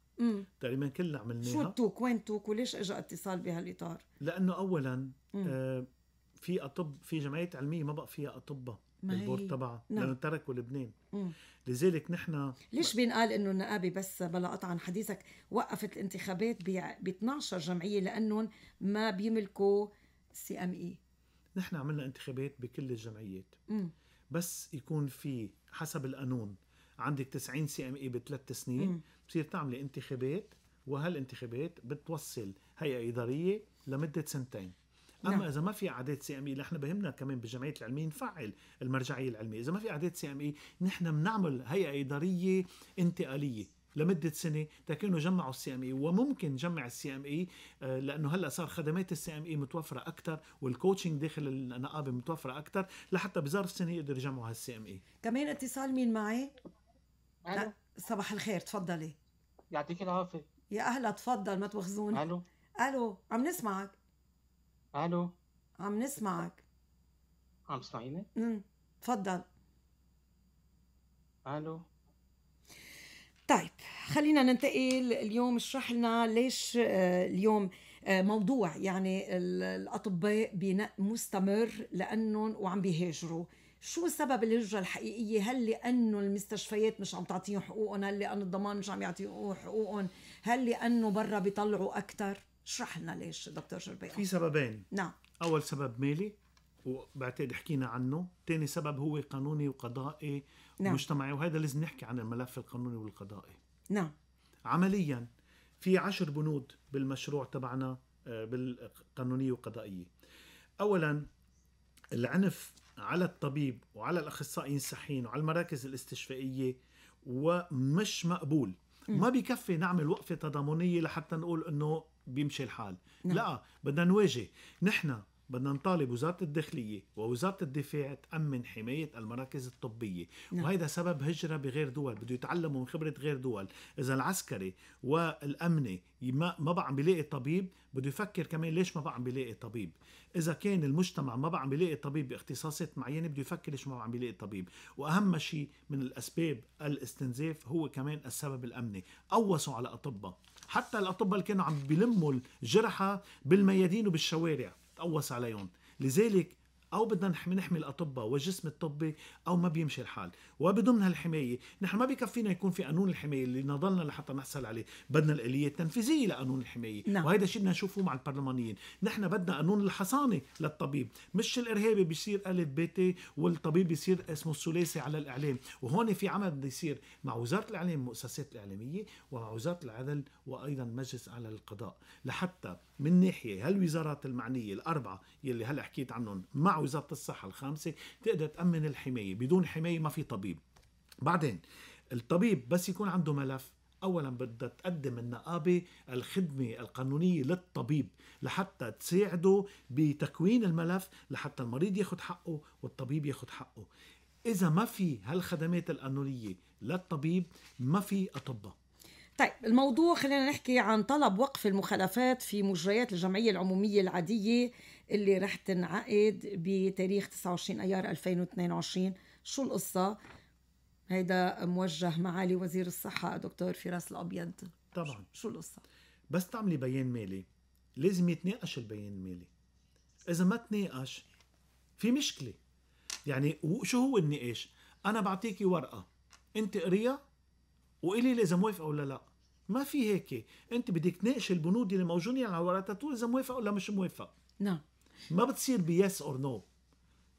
تقريبا كلنا عملناها شو التوك وين توك وليش اجى اتصال بهالاطار؟ لانه اولا آه في اطب في جمعيات علميه ما بقى فيها اطباء البورد تبعها نعم. لانه تركوا لبنان مم. لذلك نحن ليش بينقال انه النقابه بس بلا قطع عن حديثك وقفت الانتخابات ب 12 جمعيه لانهم ما بيملكوا سي ام اي نحن عملنا انتخابات بكل الجمعيات مم. بس يكون في حسب القانون عندك 90 سي ام اي بثلاث سنين بصير تعملي انتخابات وهالانتخابات بتوصل هيئه اداريه لمده سنتين اما نعم. اذا ما في اعداد سي ام اي نحن بهمنا كمان بالجمعيات العلميه نفعل المرجعيه العلميه اذا ما في اعداد سي ام اي نحن بنعمل هيئه اداريه انتقاليه لمده سنه تكونوا جمعوا السي ام اي وممكن جمع السي ام اي آه، لانه هلا صار خدمات السي ام اي متوفره اكثر والكوتشنج داخل النقابه متوفره اكثر لحتى بظرف سنه يقدر يجمعوا هالسي ام اي كمان اتصال مين معي الو صباح الخير تفضلي يعطيك العافيه يا اهلا تفضل ما تواخذوني الو الو عم نسمعك الو عم نسمعك عم تسمعيني؟ امم تفضل الو طيب خلينا ننتقل اليوم اشرح لنا ليش آه، اليوم آه، موضوع يعني الاطباء بناء مستمر لانهم وعم بيهاجروا شو سبب الهجرة الحقيقية هل لأنه المستشفيات مش عم تعطيهم حقوقهم هل لأنه الضمان مش عم يعطيهم حقوقهم هل لأنه برا بيطلعوا أكثر اشرح لنا ليش دكتور شربيان في سببين نعم أول سبب مالي وبعتقد حكينا عنه تاني سبب هو قانوني وقضائي نعم. ومجتمعي وهذا لازم نحكي عن الملف القانوني والقضائي نعم عمليا في عشر بنود بالمشروع تبعنا آه، بالقانونية والقضائية أولا العنف على الطبيب وعلى الاخصائيين الصحيين وعلى المراكز الاستشفائيه ومش مقبول ما بكفي نعمل وقفه تضامنيه لحتى نقول انه بيمشي الحال نعم. لا بدنا نواجه نحن بدنا نطالب وزارة الداخلية ووزارة الدفاع تأمن حماية المراكز الطبية نعم. وهذا سبب هجرة بغير دول بده يتعلموا من خبرة غير دول إذا العسكري والأمني ما بقى عم بيلاقي طبيب بده يفكر كمان ليش ما بقى عم بيلاقي طبيب إذا كان المجتمع ما بقى عم بيلاقي طبيب باختصاصات معينة بده يفكر ليش ما بقى عم بيلاقي طبيب وأهم شيء من الأسباب الاستنزاف هو كمان السبب الأمني قوسوا على أطباء حتى الأطباء اللي كانوا عم بيلموا الجرحى بالميادين وبالشوارع تقوس عليهم لذلك او بدنا نحمي الاطباء والجسم الطبي او ما بيمشي الحال وبضمن هالحمايه نحن ما بكفينا يكون في قانون الحمايه اللي نضلنا لحتى نحصل عليه بدنا الاليه التنفيذيه لقانون الحمايه نعم. وهذا الشيء بدنا نشوفه مع البرلمانيين نحن بدنا قانون الحصانه للطبيب مش الارهابي بيصير الف بيتي والطبيب بيصير اسمه الثلاثي على الاعلام وهون في عمل بده يصير مع وزاره الاعلام المؤسسات الاعلاميه ومع وزاره العدل وايضا مجلس على القضاء لحتى من ناحيه هالوزارات المعنيه الاربعه يلي هلا حكيت عنهم مع وزاره الصحه الخامسه تقدر تامن الحمايه بدون حمايه ما في طبيب بعدين الطبيب بس يكون عنده ملف اولا بدها تقدم النقابه الخدمه القانونيه للطبيب لحتى تساعده بتكوين الملف لحتى المريض ياخذ حقه والطبيب ياخذ حقه اذا ما في هالخدمات القانونيه للطبيب ما في اطباء طيب الموضوع خلينا نحكي عن طلب وقف المخالفات في مجريات الجمعية العمومية العادية اللي رح تنعقد بتاريخ 29 ايار 2022 شو القصه هيدا موجه معالي وزير الصحه دكتور فراس الابيض طبعا شو القصه بس تعملي بيان مالي لازم يتناقش البيان المالي اذا ما تناقش في مشكله يعني شو هو النقاش انا بعطيكي ورقه انت قريها وقولي لي اذا موافقه ولا لا ما في هيك انت بدك تناقش البنود اللي موجودين على ورقه تقول اذا موافقه ولا مش موافقه نعم ما بتصير بيس اور نو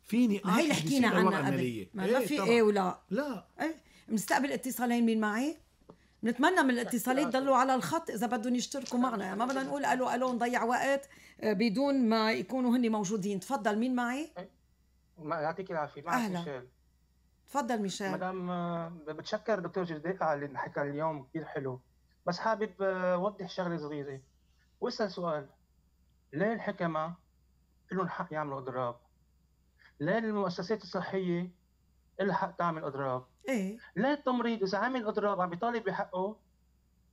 فيني ما هي اللي حكينا عنها قبل ما, ما إيه، في ايه ولا لا ايه بنستقبل اتصالين مين معي؟ بنتمنى من الاتصالات ضلوا على الخط اذا بدهم يشتركوا معنا يعني ما بدنا نقول الو الو نضيع وقت آه، بدون ما يكونوا هن موجودين تفضل مين معي يعطيك العافيه معك أهلا. ميشيل تفضل ميشيل مدام آه، بتشكر دكتور جرداء على اللي حكى اليوم كثير حلو بس حابب اوضح آه، شغله صغيره واسال سؤال ليه الحكمه لهم حق يعملوا اضراب لا المؤسسات الصحيه لها حق تعمل اضراب ايه ليه التمريض اذا عمل اضراب عم بيطالب بحقه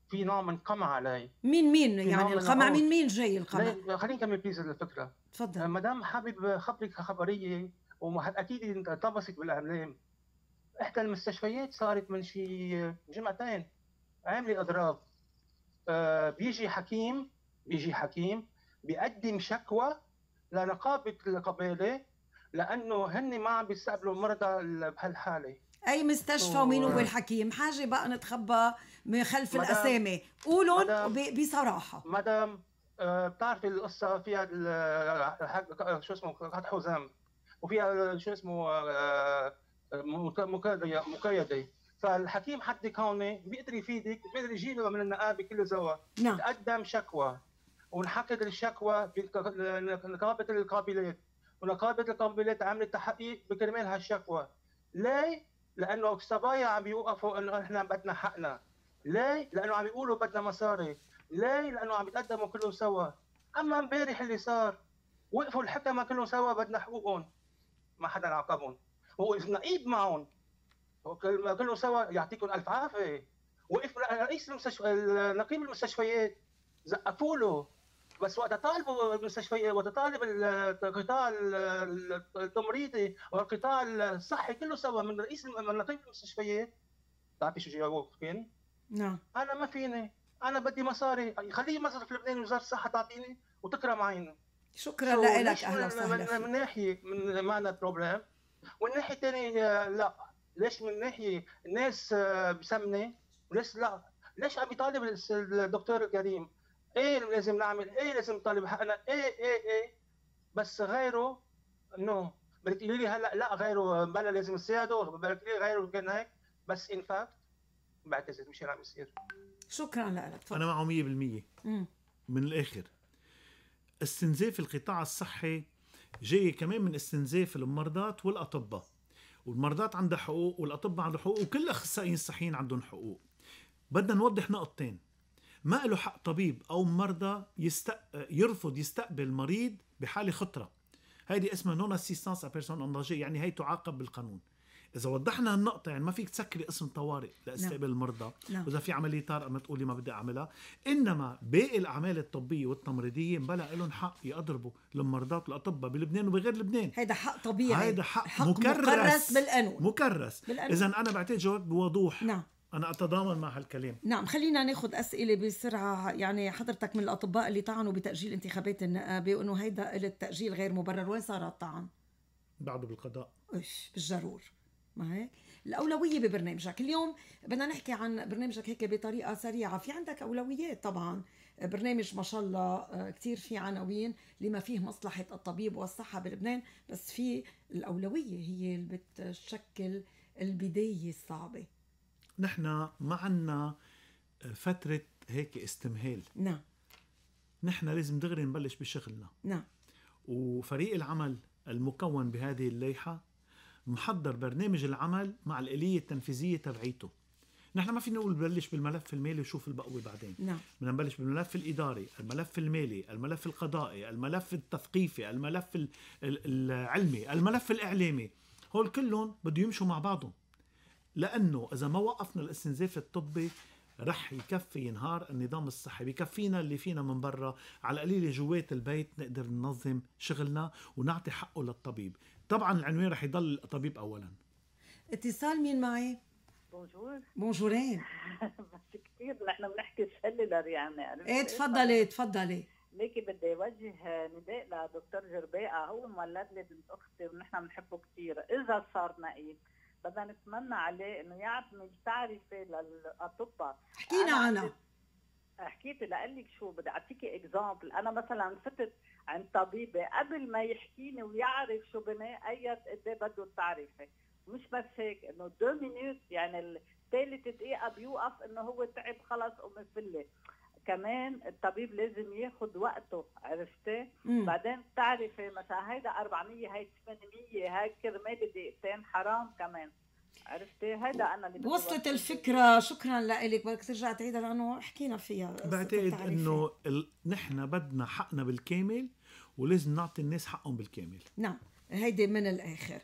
في نوع من قمع علي مين مين يعني القمع من مين جاي القمع؟ خليني كمل بليز الفكره تفضل آه، مدام حابب خبرك خبريه واكيد طبسك بالاعلام احدى المستشفيات صارت من شي جمعتين عامله اضراب آه بيجي حكيم بيجي حكيم بيقدم شكوى لنقابة القبائل لانه هن ما عم بيستقبلوا المرضى بهالحاله اي مستشفى ومين هو الحكيم حاجه بقى نتخبى من خلف الاسامي قولن بصراحه مدام آه، بتعرفي القصه فيها آه، شو اسمه قطع حزام وفيها آه، شو اسمه مكايده مكايده فالحكيم حد كوني بيقدر يفيدك بيقدر له من النقابه كله سوا نعم تقدم شكوى ونحقق الشكوى بنقابه القابلات ونقابه القابلات عملت تحقيق بكرمال هالشكوى ليه؟ لانه الصبايا عم يوقفوا انه احنا بدنا حقنا ليه؟ لانه عم يقولوا بدنا مصاري ليه؟ لانه عم يتقدموا كلهم سوا اما امبارح اللي صار وقفوا الحكمه كلهم سوا بدنا حقوقهم ما حدا عاقبهم وقف نقيب معهم ما كلهم سوا يعطيكم الف عافيه وقف رئيس المستشفى نقيب المستشفيات زقفوا له بس وقت طالب المستشفى وقت طالب القطاع التمريضي والقطاع الصحي كله سوا من رئيس من لطيف المستشفيات بتعرفي شو جاوب فين؟ نعم انا ما فيني انا بدي مصاري خليه مصرف لبنان وزاره الصحه تعطيني وتكرم عيني شكرا لك اهلا وسهلا من, من ناحيه من معنى بروبلم والناحيه الثانيه آه، لا ليش من ناحيه الناس آه، بسمنه وليش لا ليش عم يطالب الدكتور الكريم ايه لازم نعمل ايه لازم نطالب حقنا ايه ايه ايه بس غيره انه بدك تقولي لي هلا لا غيره بلا لازم يصيدوا بدك تقولي غيره كان هيك بس ان فاكت بعتذر مش عم يصير شكرا لك انا معه 100% من الاخر استنزاف القطاع الصحي جاي كمان من استنزاف المرضات والاطباء والمرضات عندها حقوق والاطباء عندهم حقوق وكل الاخصائيين الصحيين عندهم حقوق بدنا نوضح نقطتين ما له حق طبيب او مرضى يستق... يرفض يستقبل مريض بحاله خطره هيدي اسمها نون اسيستانس ا بيرسون انداجي يعني هي تعاقب بالقانون اذا وضحنا هالنقطه يعني ما فيك تسكري قسم طوارئ لاستقبال نعم. المرضى نعم. واذا في عمليه طارئه ما تقولي ما بدي اعملها انما باقي الاعمال الطبيه والتمريضيه بلا لهم حق يضربوا المرضات والاطباء بلبنان وبغير لبنان هيدا حق طبيعي هيدا حق, حق مكرس, مكرس بالقانون مكرس اذا انا بعتقد جواب بوضوح نعم. انا اتضامن مع هالكلام نعم خلينا ناخذ اسئله بسرعه يعني حضرتك من الاطباء اللي طعنوا بتاجيل انتخابات النقابه وانه هيدا التاجيل غير مبرر وين صار الطعن بعده بالقضاء ايش بالجرور ما هيك الاولويه ببرنامجك اليوم بدنا نحكي عن برنامجك هيك بطريقه سريعه في عندك اولويات طبعا برنامج ما شاء الله آه، كثير في عناوين لما فيه مصلحه الطبيب والصحه بلبنان بس في الاولويه هي اللي بتشكل البدايه الصعبه نحن ما عنا فترة هيك استمهال نعم نحن لازم دغري نبلش بشغلنا نعم وفريق العمل المكون بهذه الليحة محضر برنامج العمل مع الآلية التنفيذية تبعيته نحن ما فينا نقول بلش بالملف المالي وشوف البقوي بعدين نعم بدنا نبلش بالملف الاداري، الملف المالي، الملف القضائي، الملف التثقيفي، الملف العلمي، الملف الاعلامي، هول كلهم بده يمشوا مع بعضهم لانه اذا ما وقفنا الاستنزاف الطبي رح يكفي ينهار النظام الصحي بكفينا اللي فينا من برا على القليله جوات البيت نقدر ننظم شغلنا ونعطي حقه للطبيب طبعا العنوان رح يضل الطبيب اولا اتصال مين معي بونجور بونجورين بس كثير نحن بنحكي سلولر يعني ايه تفضلي تفضلي ليكي بدي وجه نداء لدكتور جرباقه هو مولد لي بنت اختي ونحن بنحبه كثير اذا صار نقيب بدنا نتمنى عليه انه يعمل تعرفه للاطباء حكينا عنها حكيت لك شو بدي اعطيكي اكزامبل انا مثلا فتت عند طبيبه قبل ما يحكيني ويعرف شو بناء اي قد إيه بده التعرفه مش بس هيك انه دو مينوت يعني ثالث دقيقه بيوقف انه هو تعب خلص فلي كمان الطبيب لازم ياخذ وقته عرفتي بعدين بتعرفي مثلا هيدا 400 هيدا 800 هيدا كرمال دقيقتين حرام كمان عرفتي هيدا انا اللي وصلت الفكره شكرا لك بدك ترجع تعيدها لانه حكينا فيها بعتقد انه ال... نحن بدنا حقنا بالكامل ولازم نعطي الناس حقهم بالكامل نعم هيدي من الاخر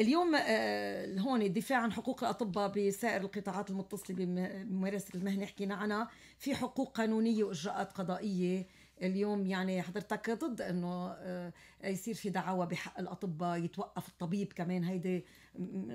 اليوم آه، هون الدفاع عن حقوق الاطباء بسائر القطاعات المتصله بممارسه المهنه حكينا عنها في حقوق قانونيه واجراءات قضائيه اليوم يعني حضرتك ضد انه آه، يصير في دعاوى بحق الاطباء يتوقف الطبيب كمان هيدي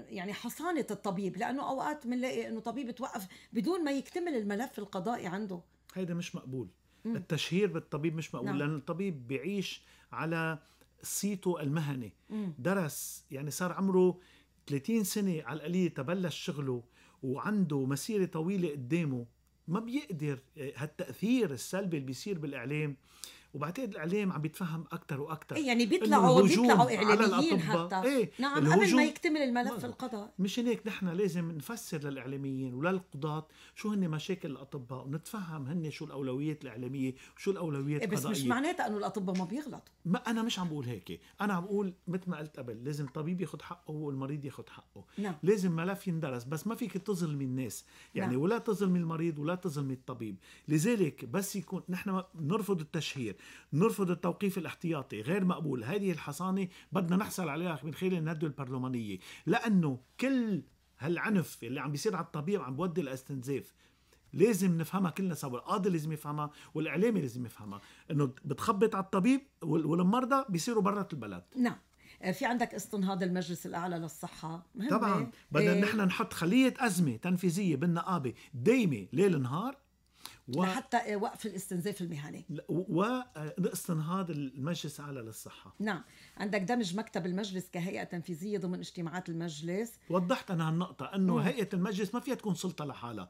يعني حصانه الطبيب لانه اوقات بنلاقي انه طبيب توقف بدون ما يكتمل الملف القضائي عنده هيدا مش مقبول التشهير بالطبيب مش مقبول نعم. لان الطبيب بيعيش على صيته المهني درس يعني صار عمره 30 سنة على القليل تبلش شغله وعنده مسيرة طويلة قدامه ما بيقدر آه، هالتأثير السلبي اللي بيصير بالإعلام وبعتقد الاعلام عم بيتفهم اكثر واكثر إيه، يعني بيطلعوا بيطلعوا اعلاميين حتى إيه نعم قبل ما يكتمل الملف القضاء مشان هيك نحن لازم نفسر للاعلاميين وللقضاة شو هن مشاكل الاطباء ونتفهم هن شو الاولويات الاعلاميه وشو الاولويات إيه بس القضائيه بس مش معناتها انه الاطباء ما بيغلطوا ما انا مش عم بقول هيك انا عم بقول مثل ما قلت قبل لازم الطبيب ياخذ حقه والمريض ياخذ حقه نعم. لازم ملف يندرس بس ما فيك تظلمي الناس يعني نعم. ولا تظلمي المريض ولا تظلمي الطبيب لذلك بس يكون نحن بنرفض التشهير نرفض التوقيف الاحتياطي غير مقبول هذه الحصانة بدنا نحصل عليها من خلال الندوة البرلمانية لأنه كل هالعنف اللي عم بيصير على الطبيعة عم بودي لاستنزاف لازم نفهمها كلنا سوا القاضي لازم يفهمها والاعلامي لازم يفهمها انه بتخبط على الطبيب والمرضى بيصيروا برا البلد نعم آه، في عندك استنهاض المجلس الاعلى للصحه مهمة. طبعا إيه؟ بدنا إيه؟ نحن نحط خليه ازمه تنفيذيه بالنقابه دايمه ليل نهار و... لحتى وقف الاستنزاف المهني واستنهاض المجلس الاعلى للصحه نعم عندك دمج مكتب المجلس كهيئه تنفيذيه ضمن اجتماعات المجلس وضحت انا هالنقطه انه هيئه المجلس ما فيها تكون سلطه لحالها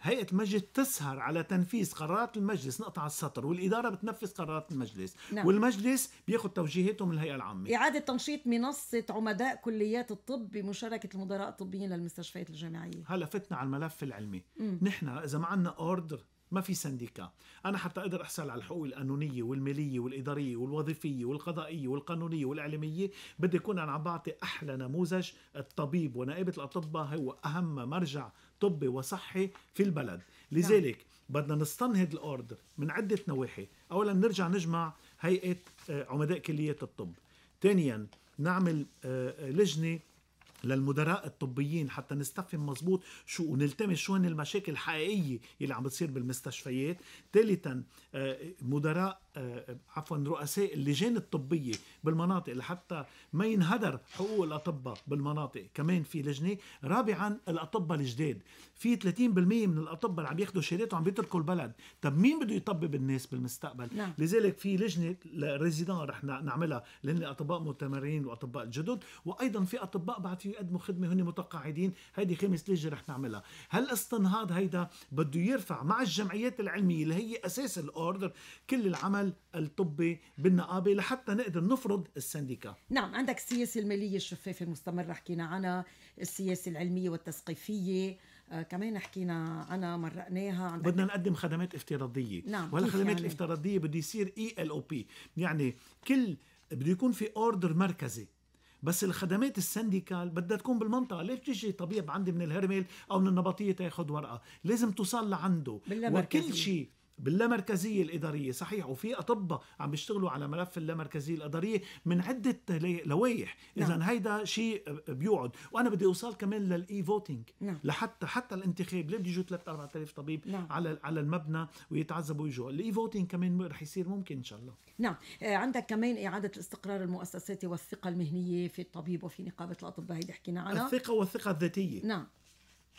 هيئه المجلس تسهر على تنفيذ قرارات المجلس نقطه على السطر والاداره بتنفذ قرارات المجلس نعم. والمجلس بياخذ توجيهاته من الهيئه العامه اعاده تنشيط منصه عمداء كليات الطب بمشاركه المدراء الطبيين للمستشفيات الجامعيه هلا فتنا على الملف العلمي مم. نحن اذا ما عندنا اوردر ما في سندكا انا حتى اقدر احصل على الحقوق القانونيه والماليه والاداريه والوظيفيه والقضائيه والقانونيه والاعلاميه بدي اكون انا عم بعطي احلى نموذج الطبيب ونائبه الاطباء هو اهم مرجع طبي وصحي في البلد لذلك بدنا نستنهض الاوردر من عده نواحي اولا نرجع نجمع هيئه آه، عمداء كليات الطب ثانيا نعمل آه، آه، لجنه للمدراء الطبيين حتى نستفهم مزبوط شو ونلتمس شو هن المشاكل الحقيقيه اللي عم بتصير بالمستشفيات ثالثا آه، مدراء آه، عفوا رؤساء اللجان الطبيه بالمناطق لحتى ما ينهدر حقوق الاطباء بالمناطق كمان في لجنه رابعا الاطباء الجداد في 30% من الاطباء اللي عم ياخذوا شهادات وعم بيتركوا البلد طب مين بده يطبب الناس بالمستقبل نعم. لذلك في لجنه ريزيدان رح نعملها لان اطباء متمرنين واطباء جدد وايضا في اطباء بعد في يقدموا خدمه هن متقاعدين هيدي خامس لجنه رح نعملها هل استنهاض هيدا بده يرفع مع الجمعيات العلميه اللي هي اساس الاوردر كل العمل العمل الطبي بالنقابه لحتى نقدر نفرض السنديكا نعم عندك السياسه الماليه الشفافه المستمره حكينا عنها السياسه العلميه والتثقيفيه آه كمان حكينا عنها مرقناها عندك بدنا نقدم خدمات افتراضيه نعم وهالخدمات يعني؟ الافتراضيه بده يصير اي ال او بي يعني كل بده يكون في اوردر مركزي بس الخدمات السنديكال بدها تكون بالمنطقه ليش تيجي طبيب عندي من الهرمل او من النبطيه تاخذ ورقه لازم توصل لعنده وكل شيء باللامركزيه الاداريه صحيح وفي اطباء عم بيشتغلوا على ملف اللامركزيه الاداريه من عده لوائح نعم. اذا هيدا شيء بيقعد وانا بدي اوصل كمان للاي فوتينج نعم. لحتى حتى الانتخاب ليه بده يجوا 3 4000 طبيب نعم. على على المبنى ويتعذبوا ويجوا الاي فوتينج كمان رح يصير ممكن ان شاء الله نعم آه، عندك كمان اعاده الاستقرار المؤسساتي والثقه المهنيه في الطبيب وفي نقابه الاطباء هيدي حكينا عنها الثقه والثقه الذاتيه نعم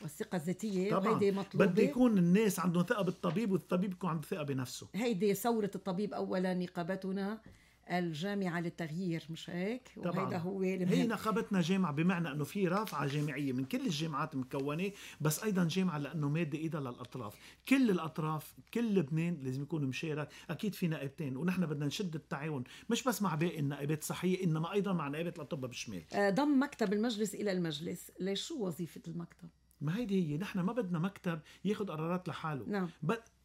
والثقة الذاتية هيدي مطلوبة بده يكون الناس عندهم ثقة بالطبيب والطبيب يكون عنده ثقة بنفسه هيدي ثورة الطبيب أولا نقابتنا الجامعة للتغيير مش هيك؟ طبعا وهيدا هو المهم. هي نقابتنا جامعة بمعنى انه في رافعة جامعية من كل الجامعات مكونة بس ايضا جامعة لانه مادة ايدها للاطراف، كل الاطراف كل لبنان لازم يكون مشارك، اكيد في نائبتين ونحن بدنا نشد التعاون مش بس مع باقي النائبات الصحية انما ايضا مع نائبة الاطباء بالشمال. آه، ضم مكتب المجلس الى المجلس، ليش شو وظيفة المكتب؟ ما هيدي هي نحن ما بدنا مكتب ياخذ قرارات لحاله نعم.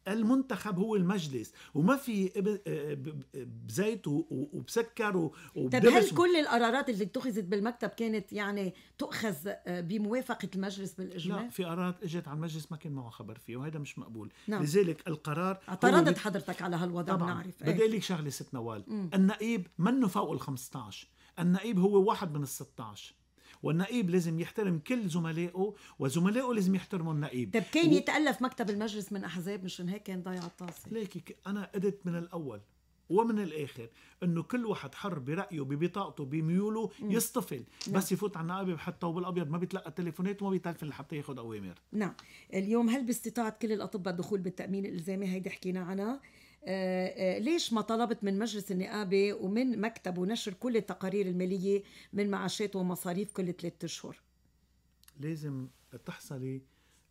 المنتخب هو المجلس وما في بزيت وبسكر طيب هل كل القرارات اللي اتخذت بالمكتب كانت يعني تؤخذ بموافقه المجلس بالاجماع؟ لا في قرارات اجت على المجلس ما كان معه خبر فيه وهذا مش مقبول نعم. لذلك القرار اعترضت حضرتك على هالوضع طبعا. بنعرف إيه. بدي اقول لك شغله ست نوال مم. النقيب منه فوق ال 15 النقيب هو واحد من ال 16 والنقيب لازم يحترم كل زملائه وزملائه لازم يحترموا النقيب طب كان و... يتالف مكتب المجلس من احزاب مشان هيك كان ضيع الطاسه ليك انا قدت من الاول ومن الاخر انه كل واحد حر برايه ببطاقته بميوله نعم. يصطفل نعم. بس يفوت على النقابه بحط ثوب الابيض ما بيتلقى تليفونات وما بيتلفن لحتى ياخذ اوامر نعم اليوم هل باستطاعه كل الاطباء الدخول بالتامين الالزامي هيدي حكينا عنها آه، آه، ليش ما طلبت من مجلس النقابة ومن مكتب ونشر كل التقارير المالية من معاشات ومصاريف كل ثلاثة أشهر لازم تحصلي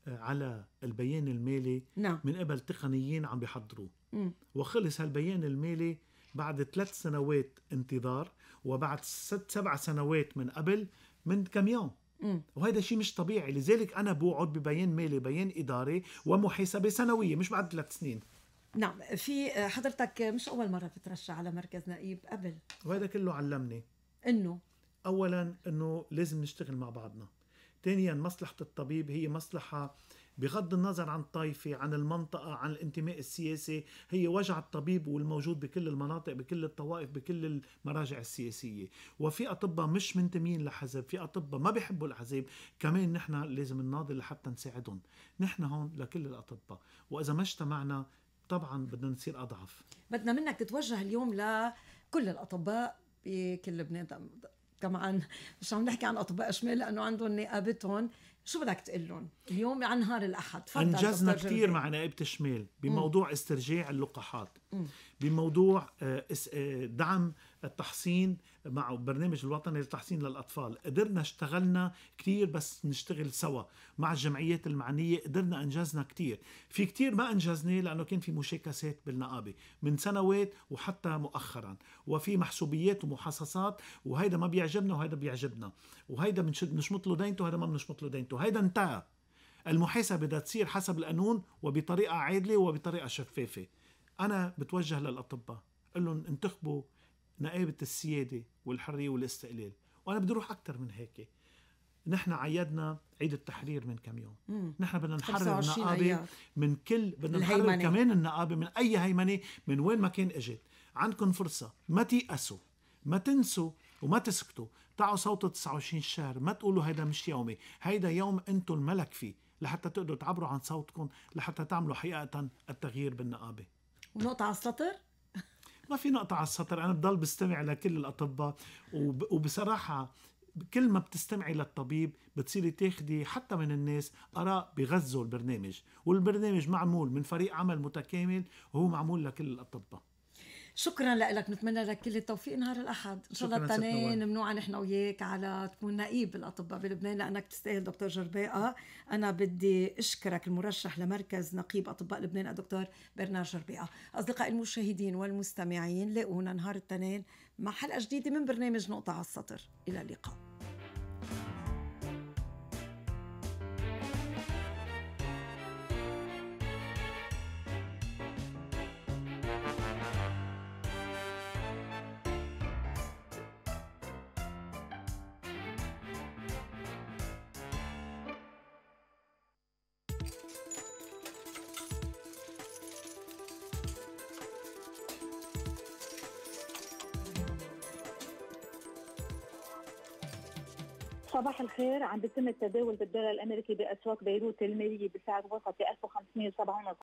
آه، على البيان المالي نعم. من قبل تقنيين عم بيحضروه وخلص هالبيان المالي بعد ثلاث سنوات انتظار وبعد ست سبع سنوات من قبل من كم يوم وهذا شيء مش طبيعي لذلك انا بوعد ببيان مالي بيان اداري ومحاسبه سنويه مش بعد ثلاث سنين نعم في آه، حضرتك مش اول مره بترشح على مركز نقيب قبل وهذا كله علمني انه اولا انه لازم نشتغل مع بعضنا ثانيا مصلحه الطبيب هي مصلحه بغض النظر عن الطائفة عن المنطقة عن الانتماء السياسي هي وجع الطبيب والموجود بكل المناطق بكل الطوائف بكل المراجع السياسية وفي أطباء مش منتمين لحزب في أطباء ما بيحبوا الحزب كمان نحن لازم نناضل لحتى نساعدهم نحن هون لكل الأطباء وإذا ما اجتمعنا طبعا بدنا نصير اضعف بدنا منك تتوجه اليوم لكل الاطباء بكل لبنان طبعا مش عم نحكي عن اطباء شمال لانه عندهم نقابتهم شو بدك تقول لهم اليوم عن نهار الاحد انجزنا كثير مع نائبه الشمال بموضوع استرجاع اللقاحات بموضوع آه، آه، دعم التحصين مع برنامج الوطني للتحصين للاطفال قدرنا اشتغلنا كثير بس نشتغل سوا مع الجمعيات المعنيه قدرنا انجزنا كثير في كثير ما انجزناه لانه كان في مشاكسات بالنقابه من سنوات وحتى مؤخرا وفي محسوبيات ومحاصصات وهيدا ما بيعجبنا وهيدا بيعجبنا وهيدا بنشمط له دينته وهيدا ما بنشمط له دينته هيدا انتهى المحاسبه بدها تصير حسب القانون وبطريقه عادله وبطريقه شفافه انا بتوجه للاطباء قل لهم انتخبوا نقابه السياده والحريه والاستقلال وانا بدي اروح اكثر من هيك نحن عيدنا عيد التحرير من كم يوم مم. نحن بدنا نحرر النقابه من كل بدنا نحرر كمان النقابه من اي هيمنه من وين ما كان اجت عندكم فرصه ما تيأسوا ما تنسوا وما تسكتوا تعوا صوتوا 29 شهر ما تقولوا هيدا مش يومي هيدا يوم انتم الملك فيه لحتى تقدروا تعبروا عن صوتكم لحتى تعملوا حقيقه التغيير بالنقابه ونقطة على السطر ما في نقطة على السطر أنا بضل بستمع لكل الأطباء وب... وبصراحة كل ما بتستمعي للطبيب بتصيري تاخدي حتى من الناس اراء بغزوا البرنامج والبرنامج معمول من فريق عمل متكامل وهو معمول لكل الاطباء شكرا لك نتمنى لك كل التوفيق نهار الاحد ان شاء الله التنين ممنوع نحن وياك على تكون نائب الاطباء بلبنان لانك تستاهل دكتور جرباقه انا بدي اشكرك المرشح لمركز نقيب اطباء لبنان الدكتور برنار جرباقه اصدقائي المشاهدين والمستمعين لاقونا نهار التنين مع حلقه جديده من برنامج نقطه على السطر الى اللقاء الخير عم بيتم التداول بالدولار الأمريكي بأسواق بيروت المالية بسعر وسطي 1570